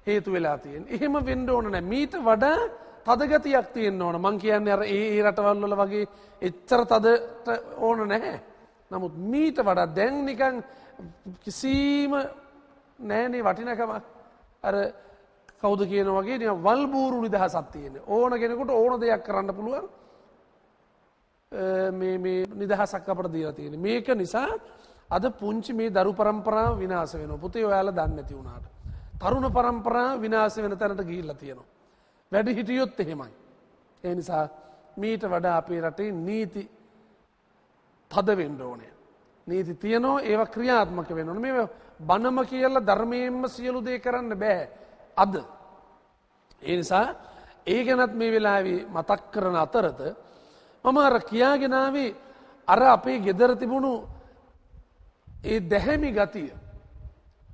හේතු වෙලා තියෙන්. එහෙම වෙන්ඩ ඕන නෑ මීට වඩා තදගතියක් තියෙන් ඕන මං කියන්න අර ඒ රටවල්ල වගේ එච්චර තදට ඕන නැහැ. නමුත් මීට වඩා දැන් නිකං කිසීම නෑනේ වටිනකම අර කෞද කියන වගේ නි වල්බූරු නිදහසත් තියෙන ඕන කෙනෙකුට ඕන දෙයක් කරන්න පුළුවන් නිදහසක් අපට දීලා තියෙන මේක නිසා අද පුංචි මේ දරු පරම්පරාව විනාස වෙන පුතේ ඔයාලා දන්නේ නැති වුණාට. තරුණ පරම්පරාව විනාස වෙන තැනට ගිහිල්ලා තියෙනවා. වැඩි හිටියොත් එහෙමයි. ඒ නිසා මීට වඩා අපේ රටේ නීති තද වෙන්න ඕනේ. නීති තියනෝ ඒව ක්‍රියාත්මක වෙන ඕන මේ බනම කියලා ධර්මයෙන්ම සියලු දේ කරන්න බෑ අද. ඒ නිසා ඒ ගැනත් මේ වෙලාවේ මතක් කරන අතරත මම අර කියාගෙනාවේ අර අපේ ගෙදර තිබුණු ඒ දැහැමි ගතිය.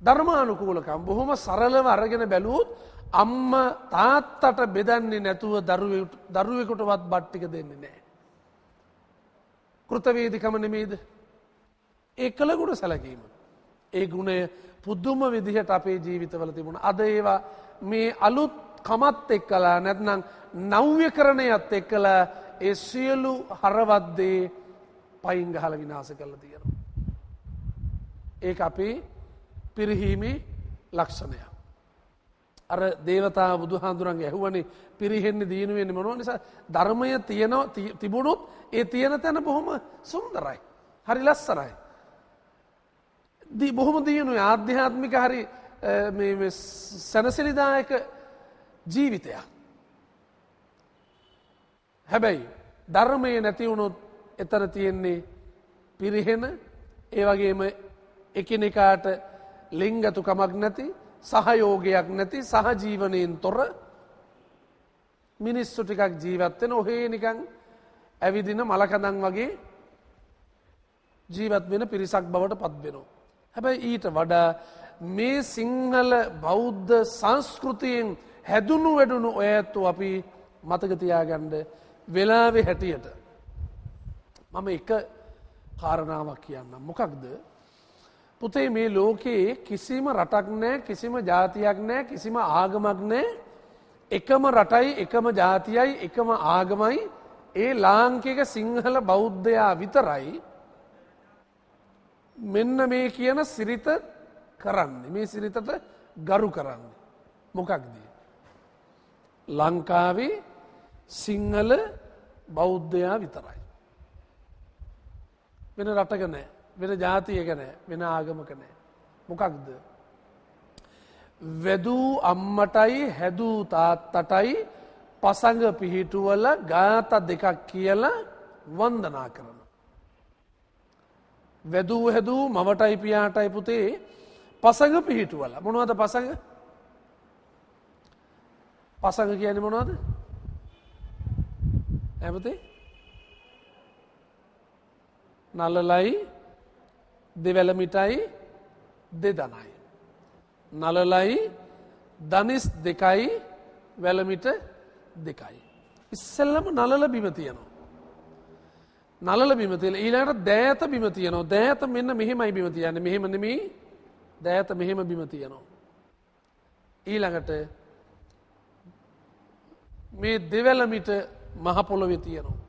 ධර්මානුකූලකම් බොහොම සරලව අරගෙන බැලූත් අම්ම තාත්තට බෙදන්නේ නැතුව දරුවෙකුටවත් බට්ටික දෙන්නේ නෑ. කෘතවේදිකම නෙමේද. ඒ කළගුණ සැලකීම. ඒ ගුණය පුද්දුම විදිහට අපේ ජීවිතවල තිබුණ. අද ඒවා මේ අලුත් කමත් එක් කලා නැත්නම් නෞ්‍යකරණයත් එක් කළ ඒ සියලු හරවද්දේ පයිංගහල විනාස කල්ල තියෙනවා. ඒ අපි පිරිහීමේ ලක්ෂණය. අර දේවතා බුදු හාදුරන්ගේ ඇහුවනේ පිරිහෙන්නේ දීනුවෙන්න්න මනෝ නිසා ධර්මය තියනෝ තිබුණුත් ඒ තියෙන තැන බොහොම සුන්දරයි. හරි ලස්සරයි. බොහොම දියුණු ආධ්‍යාත්මික හරි සැනසිලිදායක ජීවිතයක්. හැබැයි ධර්මය නැතිවුණුත් එතන තියෙන්නේ පිරිහෙන ඒ වගේම එකිනෙකාට ලිංගතුකමක් නැති සහයෝගයක් නැති සහජීවනයෙන් තොර මිනිස්සු ටිකක් ජීවත්වෙන ඔහේ නිකං ඇවිදින මලකඳන් වගේ ජීවත් වෙන පිරිසක් බවට පත්වෙනවා. හැබැයි ඊට වඩා මේ සිංහල බෞද්ධ සංස්කෘතියෙන් හැදුණු වැඩුණු ඔය ඇත්තු අපි මතකතියාගන්ඩ වෙලාවෙ හැටියට. මම එක කාරණාවක් කියන්න මොකක්ද පුතේ මේ ලෝකයේ කිසිම රටක් නෑ කිසිම ජාතියක් නෑ කිසිම ආගමක් නෑ එකම රටයි එකම ජාතියයි එකම ආගමයි ඒ ලාංකික සිංහල බෞද්ධයා විතරයි මෙන්න මේ කියන සිරිත කරන්නේ මේ සිරිතට ගරු කරන්නේ මොකක්ද ලංකාවේ සිංහල බෞද්ධයා විතරයි වෙන රටක නෑ වෙන ජාතියක නෑ වෙන ආගමක නෑ. මොකක්ද. වැදූ අම්මටයි හැදූ තාත්තටයි පසඟ පිහිටුවල ගාත දෙකක් කියලා වන්දනා කරන. වැදූ හැදූ මමටයි පියාටයි පුතේ පසඟ පිහිටුවල මොනවද පසඟ පසඟ කියන මොනවද ඇමතේ නල්ලලයි දෙවැලමිටයි දෙදනයි. නලලයි දනිස් දෙකයි වැලමිට දෙකයි. ඉස්සල්ලම නලල බිමතියනවා. නලල බිමතිල ඊලාට දෑත බිමතියනවා දෑත මෙන්න මෙහෙමයි බිමතියන්න මෙහෙමනමී දෑත මෙහෙම බිමතියනවා. ඊළඟට මේ දෙවැලමිට මහපොළොවෙ තියනවා.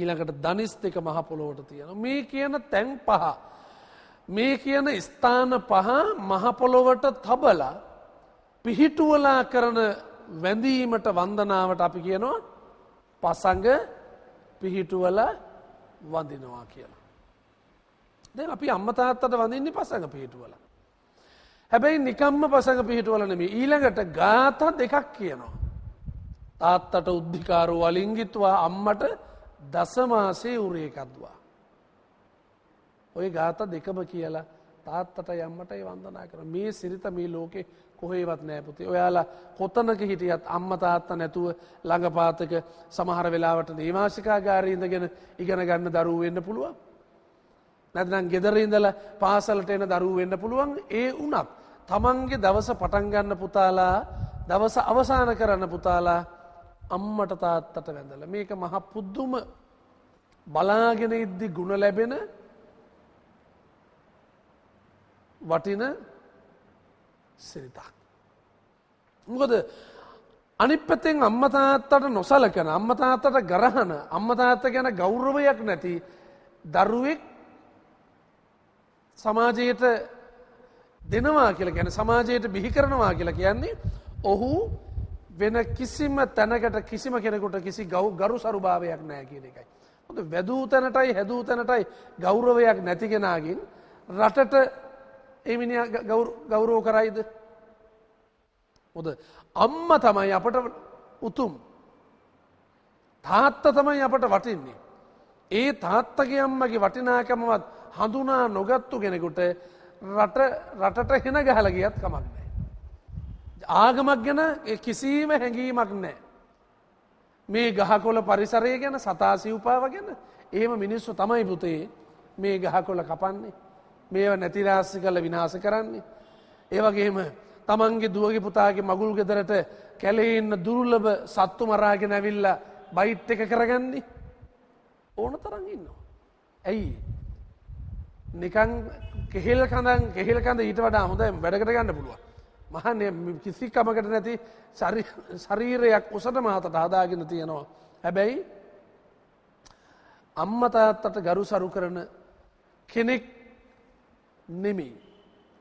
ඊළඟට ධනිස්තික මහ පොළොවට තියෙන. මේ කියන තැන් පහ. මේ කියන ස්ථාන පහ මහ පොළොවට තබලා පිහිටුවලා කරන වැඳීමට වන්දනාවට අපි කියනවා පසඟ පිහිටුවල වඳිනවා කියලා. දැන් අපි අම්මා තාත්තට වඳින්නේ පසඟ පිහිටුවලා. හැබැයි නිකම්ම පසඟ පිහිටුවල නෙමෙයි ඊළඟට ගාථා දෙකක් කියනවා. තාත්තට උද්ධිකාරෝ වලිංගිත්වා අම්මට දසමාසේ උරේකත්වා. ඔය ගාත දෙකම කියලා තාත්තට යම්මට ඒ වන්දනා කර මේ සිරිත මේ ලෝකෙ කොහේවත් නෑපුති ඔයාලා කොතනක හිටියත් අම්ම තාත්ත නැතුව ළඟපාතක සමහර වෙලාවට දේවාශිකාගාරීඉඳගෙන ඉගෙන ගන්න දරුව වෙන්න පුළුවන්. නැතිනම් ගෙදරඉඳල පාසලට එන දරුව වෙන්න පුළුවන් ඒ වනත් තමන්ගේ දවස පටන්ගන්න පුතාලා දවස අවසාන කරන්න පුතාලා අම්මට තාත්තට වැඳල මේක මහ පුද්දුම බලාගෙන ඉද්දි ගුණ ලැබෙන වටින සිරිතක්. මොකද අනිපතෙන් අම්මතාත්තට නොසලකන අම්මතාත්තට ගරහන අම්මතාත්ත ගැන ගෞරවයක් නැති දරුවෙක් සමාජයට දෙනවා කියලා ගැන සමාජයට බිහි කරනවා කියලා කියන්නේ ඔහු වෙන කිසිම තැනකට කිසිම කෙනෙකුට කිසි ගෞ ගරු සරුභාවයක් නෑ කියන එකයි. හොඳ වැදූ තැනටයි හැදූ තැනටයි ගෞරවයක් නැතිගෙනගින් රටට එමිනි ගෞරෝ කරයිද. හොද අම්ම තමයි අපට උතුම්. තාත්ත තමයි අපට වටින්නේ. ඒ තාත්තගේ අම්මගේ වටිනාකමවත් හඳුනා නොගත්තු කෙනෙකුට රටට හෙන ගහලගියත් කමක්ද. ආගමක් ගැන කිසිීම හැඟීමක් නෑ. මේ ගහකොල පරිසරය ගැන සතා සිව්පාව ගැන ඒම මිනිස්සු තමයි පුතේ මේ ගහකොල කපන්නේ. මේව නැතිරාස්සි කල විනාස කරන්නේ. ඒවගේම තමන්ගේ දුවගේ පුතාගේ මගුල් ගෙදරට කැලෙන්න දුර්ලභ සත්තු මරාගෙන ඇවිල්ල බයිට් එක කරගන්නේ. ඕන තරන් ඉන්නවා. ඇයි. නිකන් කෙහෙල් කඳන් කෙහෙල් කඳ ඊට වඩා හොඳ වැඩකට ගන්න පුළුවන්. මහනය කිසිකමකට නැති ශරීරයක් උසට මහතට හදාගෙන තියෙනවා. හැබැයි අම්මතාත්තට ගරු සරු කරන කෙනෙක් නෙමී.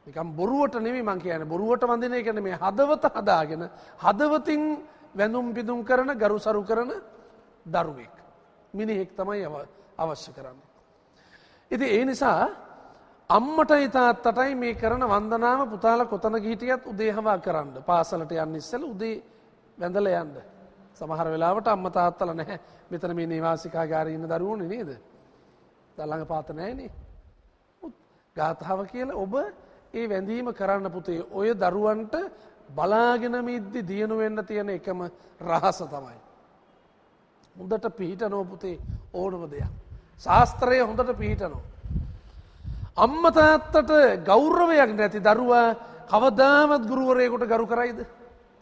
නිකම් බොරුවට නෙමි මං කියන බොරුවට වඳන එකන මේ හදවත හදාගෙන හදවතින් වැඳුම් පිදුම් කරන ගරු සරු කරන දරුවෙක්. මිනිහෙක් තමයි අවශ්‍ය කරන්න. ඉති ඒ නිසා අම්මටයි තාත්තටයි මේ කරන වන්දනාව පුතාල කොතන ගිහිටියත් උදේ හවා කරන්න. පාසලට යන්න ඉස්සෙල් උදේ වැඳලා යන්න. සමහර වෙලාවට අම්මා තාත්තලා නැහැ. මෙතන මේ නිවාසිකාගාරේ ඉන්න දරුවෝනේ නේද? ළඟ පාත නැහැනේ. ගාථාව කියලා ඔබ ඒ වැඳීම කරන්න පුතේ. ඔය දරුවන්ට බලාගෙන මිද්දි දියුණු වෙන්න තියෙන එකම රහස තමයි. හොඳට පිහිටනෝ පුතේ ඕනම දෙයක්. ශාස්ත්‍රය හොඳට පිහිටනෝ. අම්ම තාත්තට ගෞරවයක් නැති දරුවා කවදාවත් ගුරුවරයෙකුට ගරු කරයිද?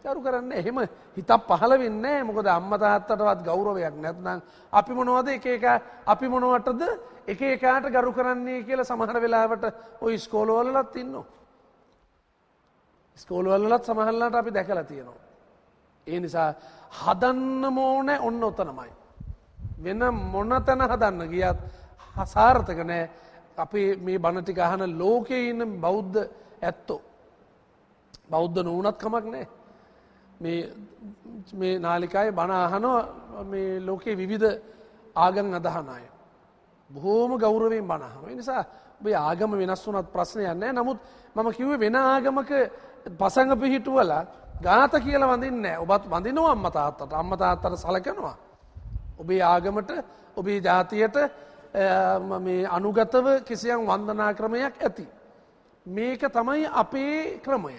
ගරු කරන්න එහෙම හිතක් පහළ වෙන්නේ මොකද අම්ම තාත්තටවත් ගෞරවයක් නැත්නම් අපි මොනවද එක එක අපි මොනවටද එක එකාට ගරු කරන්නේ කියලා සමහර වෙලාවට ওই ස්කෝලවලලත් ඉන්නවා. ස්කෝලවලලත් සමහරලාට අපි දැකලා තියෙනවා. ඒ නිසා හදන්නම ඕනේ ඔන්න ඔතනමයි. වෙන මොන තැන හදන්න ගියත් සාර්ථක නැහැ. අපේ මේ බණටි ගහන ලෝකයේ ඉන්න බෞද්ධ ඇත්තෝ. බෞද්ධ නොවනත් කමක් නෑ. මේ නාලිකායි බණහනවා මේ ලෝකයේ විවිධ ආගන් අදහන අය. බොහෝම ගෞරවෙන් බණහම. නිසා ඔබේ ආගම වෙනස් වුනත් ප්‍රශ්නයක් නෑ. නමුත් මම කිව්වේ වෙන ආගමක පසඟ පිහිටුවලා ගාත කියලා වඳින්නේ ඔබත් වඳිනවා අම්ම තාත්තට අම්ම තාත්තට සලකනවා. ඔබේ ආගමට ඔබේ ජාතියට අනුගතව කිසියම් වන්දනා ක්‍රමයක් ඇති. මේක තමයි අපේ ක්‍රමය.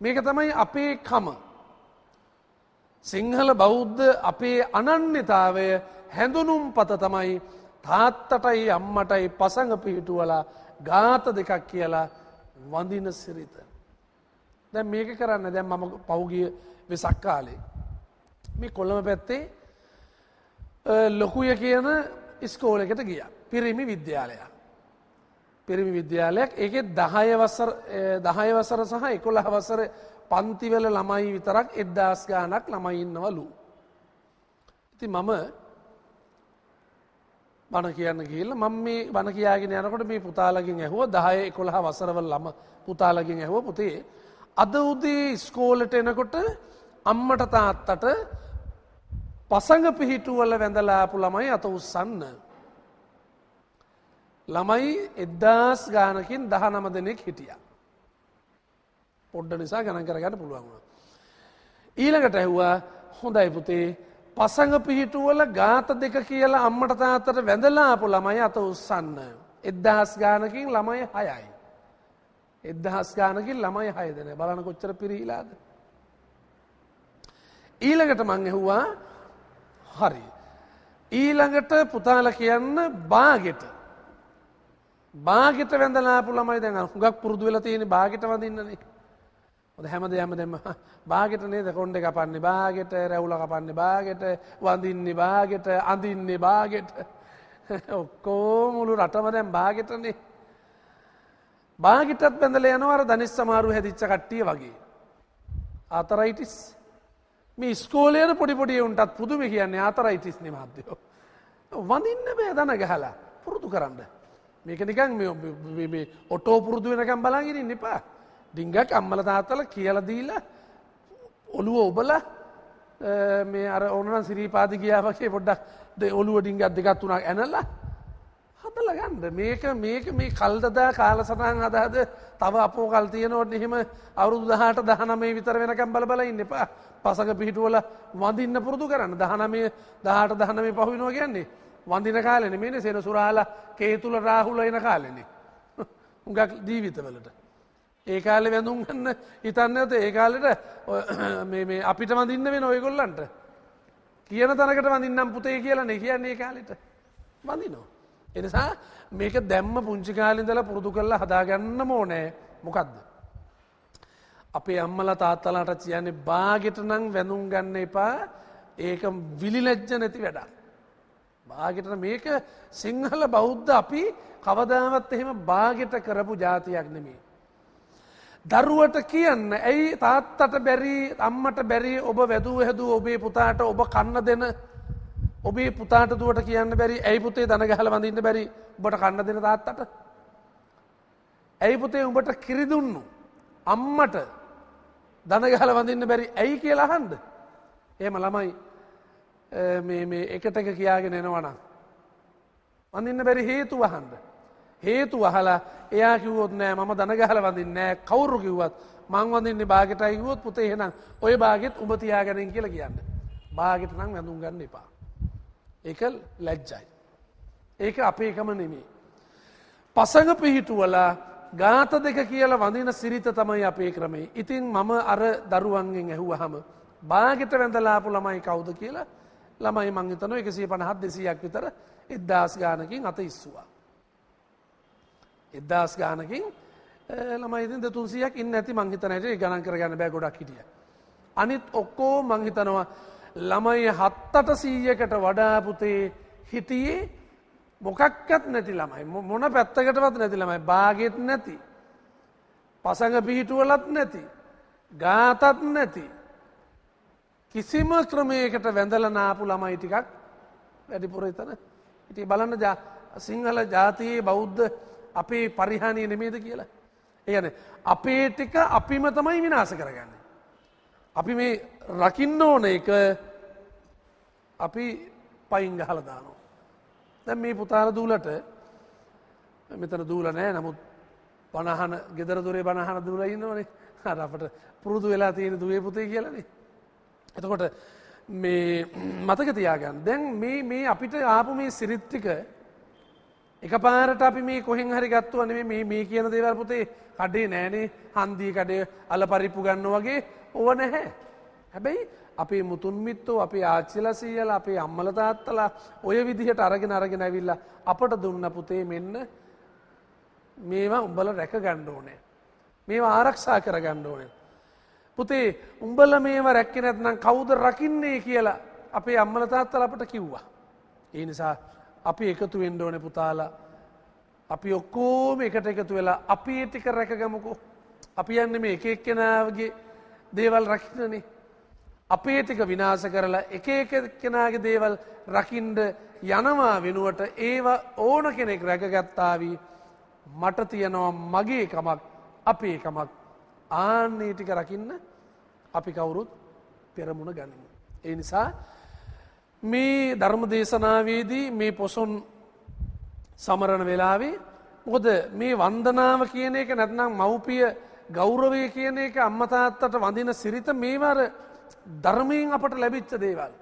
මේක තමයි අපේ කම. සිංහල බෞද්ධ අපේ අනන්‍යතාවය හැඳුනුම් පත තමයි තාත්තටයි අම්මටයි පසඟ පිහිටුවලා ගාත දෙකක් කියලා වඳින සිරිත. දැ මේක කරන්න දැම් මම පෞගිය වෙසක් කාලේ. මේ කොළම පැත්තේ ලොකුය කියන ඉස්කෝලකට ගිය. පිරිමි විද්‍යාලයක්. පිරිමි විද්‍යාලයක් ඒකෙ දහය වසර සහ එකොළ හවසර පන්තිවල ළමයි විතරක් එද්දාස් ගානක් ළමයින්නවලු. ඉති මම බණ කියන්න කියල මම මේ බණ කියයාගෙන යනකොට මේ පුතාලගින් ඇහුව දහය එකොළහ වසරවල් ළම පුතාලගින් ඇහුව පුතේ අද උදේ ස්කෝලට එනකොට අම්මට තාත්තට පසඟ පිහිටුවල වැඳලාපු ළමයි අත උස්සන්න. ළමයි එද්දාස් ගානකින් දහ නම දෙනෙක් හිටිය. පොඩ්ඩ නිසා ගණන් කරගන්න පුළුවන්ුණ. ඊළඟට ඇහ්වා හොඳයි පුතේ පසඟ පිහිටුවල ගාත දෙක කියලා අම්මට තාතට වැඳලාපු ළමයි අත උස්සන්න. එද්දහස් ගානකින් ළමයි හයයි. එද්දහස් ගානකින් ළමයි හයදන බලන කොච්චර පිරීලාද. ඊළඟට මං ඇහුවා හරි. ඊළඟට පුතාල කියන්න බාගෙට. බාගෙට වැඳලාපු ළමයි දැන් හුඟක් පුරුදු වෙලා තියෙන බාගෙට වඳින්නනේ. හොඳ හැමද හැම දෙම *laughs* බාගෙට නේද කොණ්ඩ කපන්නේ බාගෙට රැවුල කපන්නේ බාගෙට වඳින්නේ බාගෙට අඳින්නේ බාගෙට *laughs* ඔක්කෝ මුළු රටම දැන් බාගෙටනේ. බාගිටත් බැඳල යනවර ධනිස් සමාරු හැදිච්ච කට්ටිය වගේ. අතරයිටිස් මේ ස්කෝලයට පොඩිපොඩියවුන්ටත් පුදුම කියන්නේ ආතරයිටිස් නිමාත්්‍යයෝ. වඳන්න බෑ දන ගහලා පුරුදු කරන්න. මේක නිකං මේ ඔටෝ පුරුදු වෙනකම් බලාගෙන නිපා. ඩිංගක් අම්මල තාත්තල කියලදීල ඔළුව ඔබල මේ අර ඔන්නන් සිරීපාදි කියාවගේ පොඩ්ඩක් ඔලුව ඩිංගත් දෙකත් වුණක් ඇනල්ලා හදල ගන්න මේක මේක මේ කල්දදා කාල සටහන් අදහද තව අපෝ කල්තියනොට එහෙම අවුරුදු දහට දහනමේ විතර වෙනකම් බලබල ඉන්න එපා පසක පිහිටුවල වඳන්න පුරදු කරන්න දහනමේ දහට දහනමේ පහුවෙනවා කියන්නේ වඳන කාලන මේන සෙන සුරාල කේතුල රාහුල එන කාලෙනෙ උගක් *laughs* ජීවිතවලට ඒ කාලෙ වැඳුම් ගන්න ඉතන්න ඇත ඒ කාලෙට *clears throat* අපිට වඳන්න වෙන ඔයගොල්ලන්ට කියන තනකට වඳන්නම් පුතේ කියලන කියන්නේ ඒ කාලෙට වඳනෝ. එනිසා මේක දැම්ම පුංචිකාලින්දල පුරුදු කරලා හදාගන්න මෝනෑ මොකක්ද. අපේ අම්මලා තාත්තලාට කියන්නේ බාගෙට නම් වැඳුම් ගන්න එපා. ඒක විලිලැජ්ජ නැති වැඩක්. බාගෙට මේක සිංහල බෞද්ධ අපි කවදාවත් එහෙම බාගෙට කරපු જાතියක් නෙමෙයි. දරුවට කියන්න ඇයි තාත්තට බැරි අම්මට බැරි ඔබ වැදුව හැදුව ඔබේ පුතාට ඔබ කන්න දෙන ඔබේ පුතාට දුවට කියන්න බැරි ඇයි පුතේ දන ගහල වඳන්න බැරි ඔබට කන්න දෙන තාත්තට ඇයි පුතේ උඹට කිරිදුන්නු අම්මට දනගහල වඳන්න බැරි ඇයි කියලා හන්ඩ. ඒම ළමයි එකට එක කියාගෙන එනවනම්. වඳන්න බැරි හේතු වහන්ඩ. හේතු වහලා එයා කිවොත් නෑ මම දනගහල වඳින් නෑ කවුරු කිව්වත් මං වඳන්නේ බාගෙට අයිවොත් පුතේ හෙනම් ඔය බාගෙත් උඹතියාගැනින් කියලා කියන්න. බාගෙට නම් වැඳුම් ගන්න එපා. එක ලැජ්ජයි. ඒක අපේ එකම නෙමේ. පසඟ පිහිටුවලා ගාත දෙක කියලා වඳින සිරිත තමයි අපේ ක්‍රමේ. ඉතින් මම අර දරුවන්ගෙන් ඇහුවහම බාගෙට වැඳලාපු ළමයි කවුද කියලා ළමයි මං හිතනවා 150 200ක් විතර 1000 ගානකින් අත ඉස්සුවා. 1000 ගානකින් ළමයි ඉතින් 200ක් ඉන්න ඇති මං හිතන හැටියට ගණන් කරගන්න බෑ ගොඩක් හිටිය. අනිත් ඔක්කොම මං හිතනවා ළමයි 7 800කට වඩා පුතේ හිටියේ මොකක්කත් නැති ළමයි මොන පැත්තකටවත් නැති ළමයි බාගෙත් නැති. පසඟ පිහිටුවලත් නැති. ගාතත් නැති. කිසිම ක්‍රමයකට වැඳල නාපු ළමයි ටිකක් වැඩිපුර එතන ඉති බලන්න සිංහල ජාතියේ බෞද්ධ අපේ පරිහානය නෙමේද කියලා. ඒන අපේ ටික අපිම තමයි විනාස කරගන්න. අපි මේ රකින්න ඕන එක අපි පයින් ගහල දානවා. දැන් මේ පුතාල දූලට මෙතන දූල නෑ නමුත් පණහන ගෙදර දුරේ බණහන දූල ඉන්නවනේ හර අපට පුරුදු වෙලා තියෙන දුවේ පුතේ කියලනේ. එතකොට මේ මතක තියාගන්න දැන් මේ මේ අපිට ආපු මේ සිරිත්තික එක පාරට අපි මේ කොහෙන් හරි ගත්තුව නෙමෙයි මේ මේ කියන දේවල් පුතේ කඩේ නෑනේ හන්දිය කඩේ අල පරිප්පු ගන්න වගේ ඕව නැහැ. හැබැයි අපේ මුතුන් මිත්තෝ අපේ ආච්චිලා සීයලා අපේ අම්මලා තාත්තලා ওই විදිහට අරගෙන අරගෙන ඇවිල්ලා අපට දුන්න පුතේ මෙන්න මේවා උඹලා රැක ගන්න ඕනේ. මේවා ආරක්ෂා කර ගන්න ඕනේ. පුතේ උඹලා මේවා රැක්කේ නැත්නම් කවුද රකින්නේ කියලා අපේ අම්මලා තාත්තලා අපට කිව්වා. ඒ නිසා අපි එකතු වෙන්න ඕනේ පුතාලා. අපි ඔක්කොම එකට එකතු වෙලා අපි ටික රැකගමුකෝ. අපි යන්නේ මේ එක එක්කෙනාගේ දේවල් රකින්නනේ. අපේ ටික විනාශ කරලා එක එක කෙනාගේ දේවල් රකින්ඩ යනවා වෙනුවට ඒවා ඕන කෙනෙක් රැකගත්තාවී මට තියනවා මගේ කමක් අපේ කමක් ආන්නේ ටික රකින්න අපි කවුරුත් පෙරමුණ ගනිමු. ඒ නිසා මේ ධර්ම දේශනාවේදී මේ පොසොන් සමරණ වෙලාවේ හොද මේ වන්දනාව කියන එක නැත්නම් මව්පිය ගෞරවය කියන එක අම්මතාත්තට වඳින සිරිත මේවර ධර්මයෙන් අපට ලැබිච්ච දේවල්.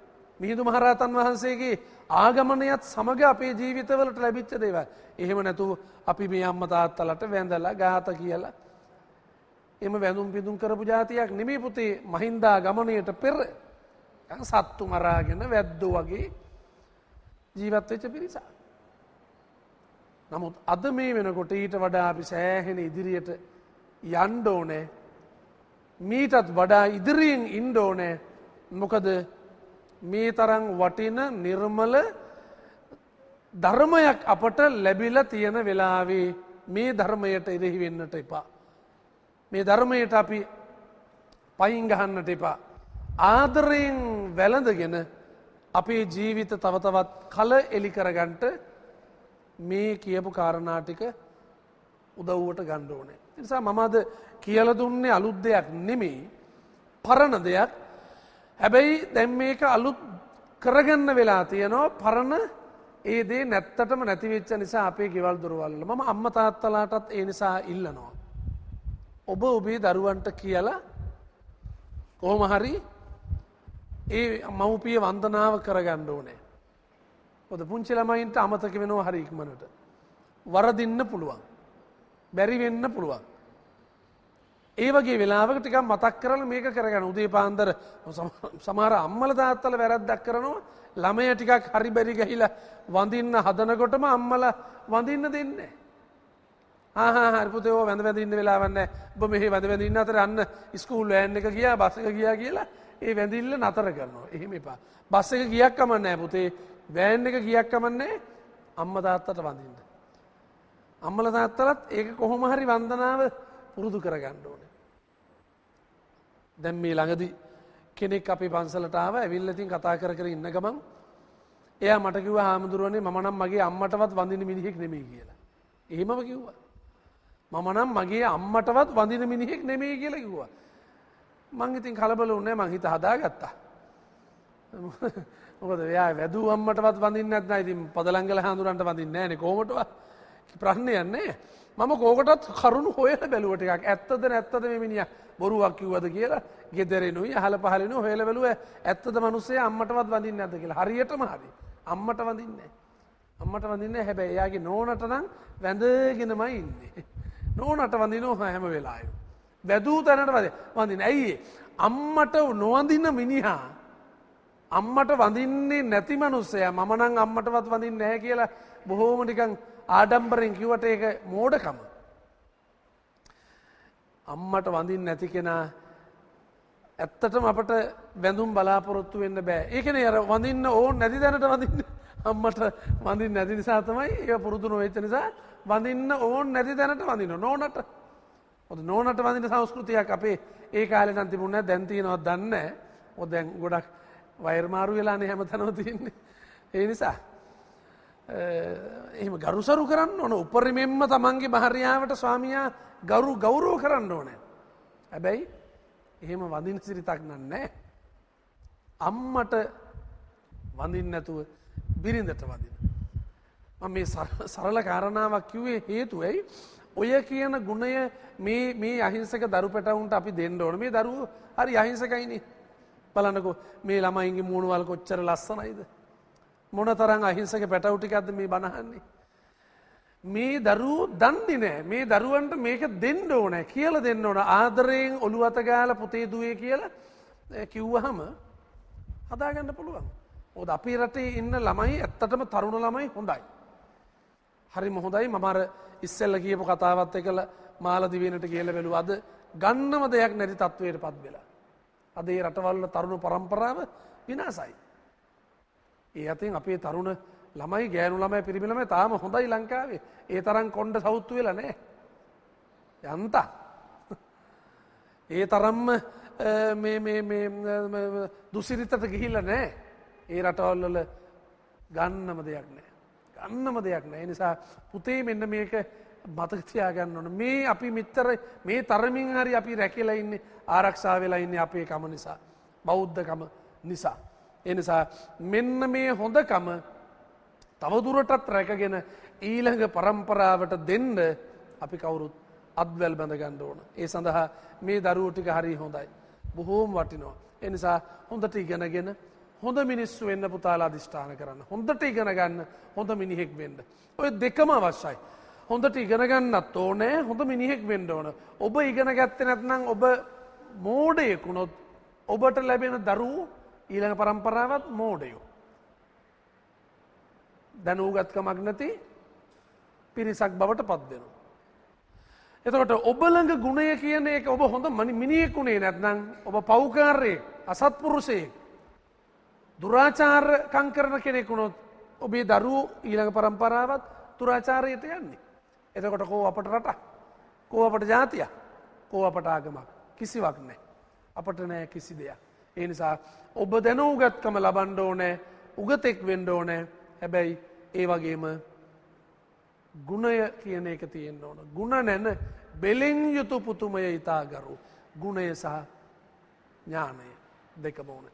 මිහිදු මහරහතන් වහන්සේගේ ආගමනයත් සමඟ අපේ ජීවිතවලට ලැබිච්ච දේවල්. එහෙම නැතු අපි මේ අම්ම තාත්තලට වැඳලා ගාත කියලා. එම වැඳුම් පිදුම් කරපු ජාතියක් නෙමේ පුතේ මහින්දා ගමනයට පෙර සත්තු මරාගෙන වැද්දෝ වගේ ජීවත්වෙච්ච පිරිසා. නමුත් අද මේ වෙනකොට ඊට වඩා අපි සෑහෙන ඉදිරියට යන්ඩ ඕනෑ මීටත් වඩා ඉදිරියෙන් ඉන්ඩෝනෑ මොකද මේ තරං වටින නිර්මල ධර්මයක් අපට ලැබිල තියෙන වෙලාවේ මේ ධර්මයට එරෙහි වෙන්නට එපා. මේ ධර්මයට අපි පයිංගහන්නට එපා. ආදරයෙන් වැළඳගෙන අපේ ජීවිත තවතවත් කල එලිකරගන්ට මේ කියපු කාරණාටික උදව්වට ගණ්ඩෝනේ. නිසා මම අද කියලා දුන්නේ අලුත් දෙයක් නෙමෙයි පරණ දෙයක්. හැබැයි දැන් මේක අලුත් කරගන්න වෙලා තියෙනවා පරණ ඒ දේ නැත්තටම නැති වෙච්ච නිසා අපේ ගෙවල් දොරවල් මම අම්මා තාත්තලාටත් ඒ නිසා ඉල්ලනවා. ඔබ ඔබේ දරුවන්ට කියලා කොහොම හරි ඒ මව්පිය වන්දනාව කරගන්න ඕනේ. පොද පුංචි ළමයින්ට අමතක වෙනවා හරි ඉක්මනට. වරදින්න පුළුවන්. බැරි වෙන්න පුළුවන්. ඒ වගේ වෙලාවක ටිකක් මතක් කරලා මේක කරගන්න. උදේ පාන්දර සමහර අම්මල තාත්තල වැරද්දක් කරනවා. ළමයා ටිකක් හරි බැරි ගහිලා වඳින්න හදනකොටම අම්මලා වඳින්න දෙන්නේ ආහා හරි පුතේ ඔය වැඳ වැඳ ඉන්න වෙලාවක් නැහැ. ඔබ මෙහි වැඳ වැඳ ඉන්න අතර අන්න ස්කූල් වෑන් එක ගියා, බස් එක ගියා කියලා ඒ වැඳිල්ල නතර කරනවා. එහෙම එපා. බස් එක ගියක් කමන්නේ නැහැ පුතේ. වෑන් එක ගියක් කමන්නේ අම්මා තාත්තට වඳින්න. අම්මල තාත්තලත් ඒක කොහොම හරි වන්දනාව පුරුදු කරගන්න ඕන. දැම් මේ ළඟදි කෙනෙක් අපි පන්සලටාව ඇවිල්ලතින් කතා කර කර ඉන්න ගමන් එයා මටකිව හාමුදුරුවනේ මනම් මගේ අම්මටවත් වඳන මිනිහෙක් නෙමේ කියලා. එහෙමම කිව්වා. මමනම් මගේ අම්මටවත් වඳන මිනිහෙක් නෙමේ කියලා කිව්වා. මං ඉතින් කලබල උන්නේ මංහිත හදා ගත්තා. මොකද එයා වැදූ අම්මටවත් වඳින්න නැත්නම් ඉතින් පදලංගල හාමුදුරන්ට වඳින්නේ නැහැ නේ කොහොමදවත්. ප්‍රශ්නයක් නෑ. මම කෝකටත් කරුණු හොයල බැලුවට එකක් ඇත්තද නැත්තද මෙමිනිිය බොරුවක් කිව්වද කියලා ගෙදරෙනුයි හල පහලන හොල බැලුව ඇත්තද මනුසේ අම්මටවත් වඳින්න ඇත කියලා හරියටම හරි අම්මට වඳින්නේ. අම්මට වඳින්න හැබැ එයාගේ නෝනට නම් වැඳගෙනමයි ඉන්නේ. නෝනට වඳිනෝ හැම වෙලායු. වැදූ තැනට වද වඳින ඇයි අම්මට නොවඳින්න මිනිහා. අම්මට වඳින්නේ නැති මනුස්සය මනං අම්මටවත් වඳින් නැහැ කියලා බොහෝමටිකං ආඩම්බරෙන් කිවට ඒක මෝඩකම. අම්මට වඳින් නැති කෙනා ඇත්තටම අපට වැඳුම් බලාපොරොත්තු වෙන්න බෑ ඒකන අර වඳන්න ඕන් නැති දැනට වඳන්න *laughs* අම්මට වඳින් නැති නිසා තමයි ඒ පුරුදුන වෙච්ච නිසා වඳන්න ඕන් නැති දැනට වඳන්න නෝනට නෝනට වඳන සංස්කෘතියක් අපේ ඒ කාල නන්තිබුණ දැන්තිනවත් දන්න ඔ දැන් ගොඩක් වයර්මාරු වෙලානේ හැම තනව තියන්නේ ඒ නිසා එහම ගරුසරු කරන්න ඕන උපරිමෙන්ම තමන්ගේ භාරියාවට ස්වාමයා ගරු ගෞරෝ කරන්න ඕනෑ. හැබැයි එහෙම වඳින් සිරිතක් නන්නෑ. අම්මට වඳින් නැතුව බිරිඳට වදින. මේ සරල කාරණාවක් කිව්වේ හේතුවයි ඔය කියන ගුණය මේ අහිංසක දරු පැටවුන්ට අපි දෙන්න ඕන මේ දරුව හරි අහිංසකයිනේ බලන්නකෝ මේ ළමයින්ගේ මූුණුවල් කොච්චර ලස්සනයිද. මොන තරං අහිංසක පැටවුටිකක්ද මේ බණහන්නේ. මේ දරූ දන්නේ නෑ මේ දරුවන්ට මේක දෙන්න ඕනෑ කියල දෙන්න ඕන ආදරයෙන් ඔළු අතගාල පොතේ දුවේ කියල කිව්වහම හදාගන්න පුළුවන්. ඕද අපි රටේ ඉන්න ළමයි ඇත්තටම තරුණ ළමයි හොඳයි. හරි මොහොදයි මමර ඉස්සල්ල කියපු කතාවත් එකල මාලදිවෙනට කියල බැලු අද ගන්නම දෙයක් නැති තත්ත්වයට පත් වෙලා. අදේ රටවල්ල තරුණු පරම්පරාව විනාසයි. ඒ අතින් අපේ තරුණ ළමයි ගෑනු ළමයි පිරිමිලම තාම හොඳයි ලංකාවේ ඒ තරම් කොන්්ඩ සෞත්තු වෙලා නෑ යන්ත ඒ තරම්ම දුසිරිතට ගිහිල්ල නෑ ඒ රටවල්ලල ගන්නම දෙයක් නෑ ගන්නම දෙයක් නෑ නිසා පුතේ මෙන්න මේක මතකතියා ගන්න ඕන මේ අපි මිත්තර මේ තරමින් හරි අපි රැකිලා ඉන්නේ ආරක්ෂා වෙලා ඉන්නේ අපේ කම නිසා බෞද්ධකම නිසා එනිසා මෙන්න මේ හොඳකම තවදුරටත් රැකගෙන ඊළඟ පරම්පරාවට දෙන්න අපි කවුරුත් අත්වැල් බැඳගන්න ඕන. ඒ සඳහා මේ දරුවෝ ටික හරි හොඳයි. බොහෝම වටිනවා. ඒ නිසා හොඳට ඉගෙනගෙන හොඳ මිනිස්සු වෙන්න පුතාලා අදිෂ්ඨාන කරන්න. හොඳට ඉගෙන ගන්න, හොඳ මිනිහෙක් වෙන්න. ඔය දෙකම අවශ්‍යයි. හොඳට ඉගෙන ගන්නත් ඕනේ, හොඳ මිනිහෙක් වෙන්න ඕන. ඔබ ඉගෙන ගත්තේ නැත්නම් ඔබ මෝඩයෙක් වුණොත් ඔබට ලැබෙන දරුවෝ ඊළඟ પરම්පරාවත් මෝඩයෝ. දැනූගත්කමක් නැති පිරිසක් බවට පත්වෙනවා. එතකොට ඔබලඟ ගුණය කියන එක ඔබ හොඳ මනි මිනිියෙකුණේ නැත්නම් ඔබ පෞකාරයේ අසත්පුරුසේ දුරාචාර කංකරන කෙනෙකුණොත් ඔබේ දරුවෝ ඊළඟ පරම්පරාවත් තුරාචාරයට යන්නේ. එතකොට කෝ අපට රට කෝ අපට ජාතිය කෝ අපට ආගමක් කිසිවක් නෑ අපට නෑ කිසි දෙයක්. ඒ නිසා ඔබ දැනෝගත්කම ලබන්ඩ ඕනෑ උගතෙක් වෙන්ඩ ඕනෑ හැබැයි ඒ වගේම ගුණය කියන එක තියෙන්න්න ඕන. ගුණ නැන බෙලෙන් යුතු පුතුමය ඉතාගරු ගුණය සහ ඥානය දෙකම ඕන.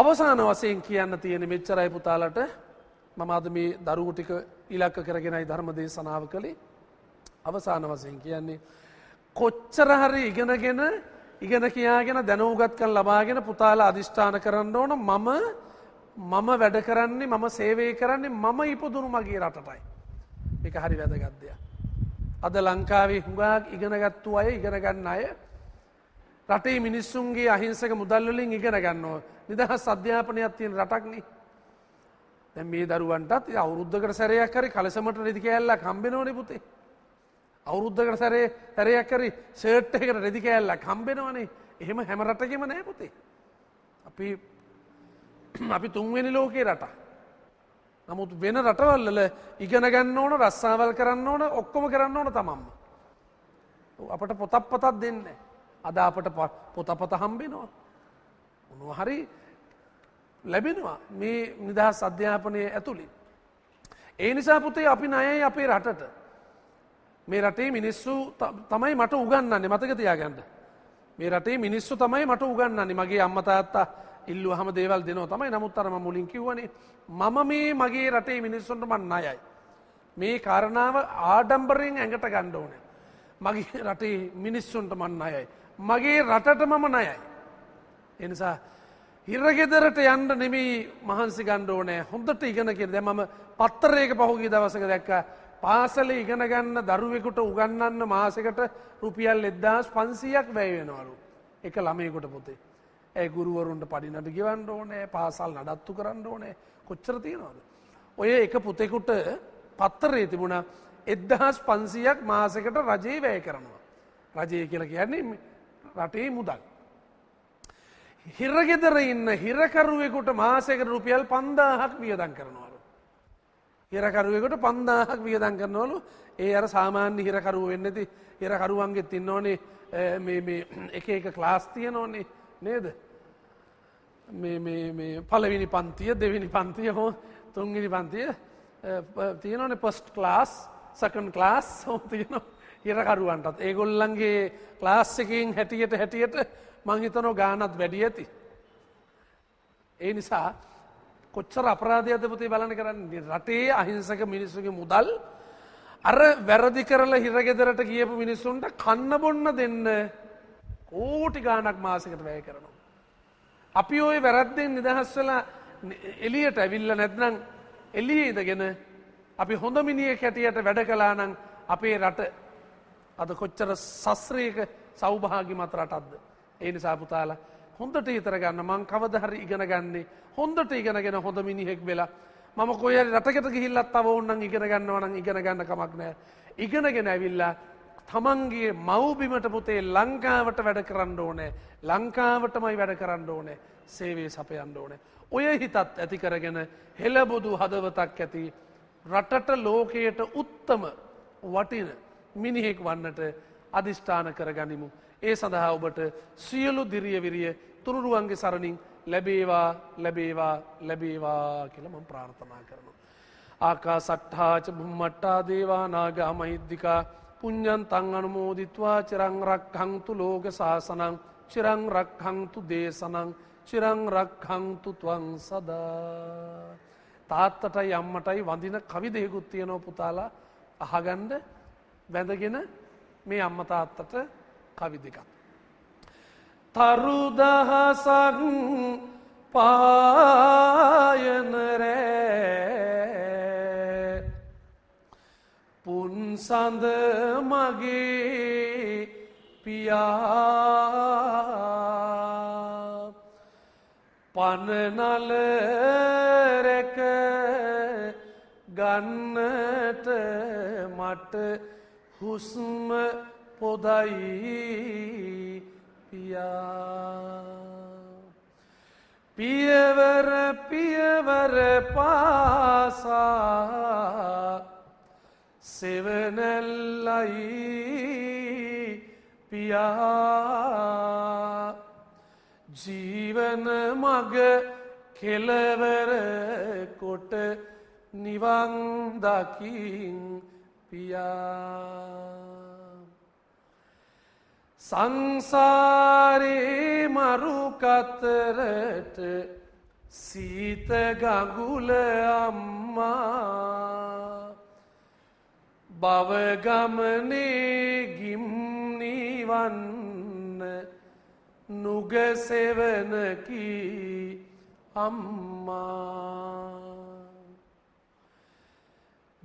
අවසාන වසයෙන් කියන්න තියෙන මෙච්චරයි පුතාලට මම අද මේ දරුවටික ඉලක්ක කරගෙනයි ධර්මදේ සනාව කළේ අවසාන වසයෙන් කියන්නේ කොච්චරහරි ඉගෙනගෙන ඉගෙන කියාගෙන දැනුගත්කම් ලබාගෙන පුතාලා අදිෂ්ඨාන කරන්න ඕන මම මම වැඩ කරන්නේ මම සේවය කරන්නේ මම ඉපදුණු මගේ රටටයි. මේක හරි වැදගත් දෙයක්. අද ලංකාවේ හුඟක් ඉගෙනගත්තු අය ඉගෙන ගන්න අය රටේ මිනිස්සුන්ගේ අහිංසක මුදල් වලින් ඉගෙන ගන්නවා. නිදහස් අධ්‍යාපනයක් තියෙන රටක් නේ. දැන් මේ දරුවන්ටත් අවුරුද්දකට සැරයක් හරි කලසමට නිදි කෑල්ලක් හම්බෙනවනේ පුතේ. අවුරුද්ධකට සැරේ සැරයක් කරි සර්ට් එකට රෙදි කෑල්ලක් හම්බෙනවනේ එහෙම හැම රටකෙම නෑ පුතේ. අපි *clears throat* අපි තුන්වෙනි ලෝකේ රට. නමුත් වෙන රටවල්ල ඉගෙන ගන්න ඕන රස්සාවල් කරන්න ඕන ඔක්කොම කරන්න ඕන තමම්ම. අපට පොතක් පතත් දෙන්න. අද අපට පොතපත හම්බෙනවා. උනු හරි ලැබෙනවා මේ නිදහස් අධ්‍යාපනය ඇතුළි. ඒ නිසා පුතේ අපි නයයි අපේ රටට. මේ රටේ මිනිස්සු තමයි මට උගන්නන්නේ මතක තියාගන්න. මේ රටේ මිනිස්සු තමයි මට උගන්නන්නේ මගේ අම්මතාත්තා ඉල්ලු හම දේවල් දෙනෝ තමයි නමුත් අරම මුලින් කිවනේ මම මේ මගේ රටේ මිනිස්සුන්ට මන්න අයයි. මේ කාරණාව ආඩම්බරයෙන් ඇඟට ගණ්ඩ ඕන. මගේ රටේ මිනිස්සුන්ට මන්න අයයි. මගේ රටට මම නයයි. එනිසා හිරගෙදරට යන්න නෙමී මහන්සි ගණ්ඩ ඕනෑ හොඳට ඉගෙනකිර දැ මම පත්තරයක පහුගේ දවසක දැක්කා පාසල ඉගෙන ගන්න දරුවෙකුට උගන්නන්න මාසකට රුපියල් එද්දාස් පන්සියක් වැෑවෙනවලු එක ළමයකුට පොතේ ඇ ගුරුවරුන්ට පඩිනට ගිවන්න ඕනෑ පාසල් නඩත්තු කරන්න ඕනෑ කොච්චර තියෙනවාද. ඔය එක පුතෙකුට පත්තරේ තිබුණ එද්දහස් පන්සියක් මාසකට රජයේ වැය කරනවා. රජය කියල කියන්නේ රටේ මුදල්. හිරගෙදර ඉන්න හිරකරුවෙකුට මාසකට රුපියල් පන්දාහක් වියදන් කරනවා. හිරකරුවෙකුට පන්දාහක් වියදන් කරනවලු ඒ අර සාමාන්‍ය හිරකරුව වෙන්නති හිරකරුවන්ගෙත් ඉන්නඕනේ එක එක ක්ලාස් තියනෝන්නේ නේද පලවිනි පන්තිය දෙවිනි පන්තිය හෝ තුන්ගිනි පන්තිය තියනනේ පොස්ට් ලාස් සකන් ලාස් හෝ තියන හිරකරුවන්ටත් ඒගොල්ලන්ගේ ලාස්සකින් හැටියට හැටියට මංහිතනෝ ගානත් වැඩිය ඇති ඒ නිසා කොච්චර අපරාධයද පුතේ බලන කරන්නේ රටේ අහිංසක මිනිස්සුගේ මුදල් අර වැරදි කරලා හිරගෙදරට ගියපු මිනිස්සුන්ට කන්න බොන්න දෙන්න කෝටි ගාණක් මාසයකට වැය කරනවා. අපි ওই වැරද්දෙන් නිදහස් වෙලා එළියට ඇවිල්ලා නැත්නම් එළියේ ඉඳගෙන අපි හොඳ මිනිහෙක් හැටියට වැඩ කළා නම් අපේ රට අද කොච්චර සස්රීක සෞභාග්‍යමත් රටක්ද. ඒ නිසා පුතාලා හොඳට හිතර ගන්න මං කවද හරි ඉගෙන ගන්නේ හොඳට ඉගෙනගෙන හොඳ මිනිහෙක් වෙලා මම කොය රටකට ගිහිල්ලත් තව ඔන්නන් ඉගෙන ගන්නවනම් ඉගෙන ගන්න කමක් නෑ ඉගෙනගෙන ඇවිල්ලා තමන්ගේ මව්බිමට පුතේ ලංකාවට වැඩ කරන්න ඕනෑ ලංකාවටමයි වැඩ කරන්න ඕනෑ සේවේ සපයන්න ඕනෑ. ඔය හිතත් ඇති කරගෙන හෙලබුදු හදවතක් ඇති රටට ලෝකයට උත්තම වටින මිනිහෙක් වන්නට අධිෂ්ඨාන කරගනිමු. ඒ සඳහා ඔබට සියලු දිරියවිරිය තුරුරුවන්ගේ සරණින් ලැබේවා ලැබේවා ලැබේවා කියලා මම ප්‍රාර්ථනා කරනවා. ආකා සට්හාච බුම්මට්ටා දේවානාග අමහිද්දිකා පුං්ඥන් තං අනුමෝදිත්වා චිරං රක්හංතු ලෝක සාසනං චිරං රක්හංතු දේශනං චිරං රක්හංතු තුවන් සදා. තාත්තටයි අම්මටයි වඳින කවි දෙයකුත් තියනෝ පුතාලා අහගන්ඩ බැඳගෙන මේ අම්ම තාත්තට කවි දෙකක්. තරුදහසක් පායනරෑ පුන්සඳ මගේ පියා පනනල රැක ගන්නට මට හුස්ම පොදයි පියා පියවර පියවර පාසා සෙවනැල්ලයි පියා ජීවන මග කෙලවර කොට නිවන් දකින් පියා සංසාරේ මරුකතරට සීත ගඟුල අම්මා බවගමනේ ගිම්නිවන්න නුගසෙවනකි අම්මා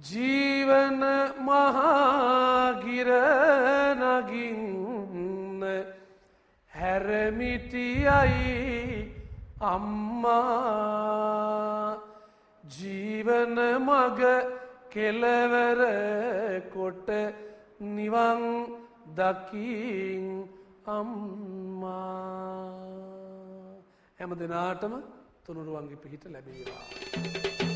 ජීවන මහාගිරනගින් හැරමිටියයි අම්මා ජීවන මග කෙලවර කොට නිවන් දකින් අම්මා හැම දෙනාටම තුනුරුවන්ගේ පිහිට ලැබේවා.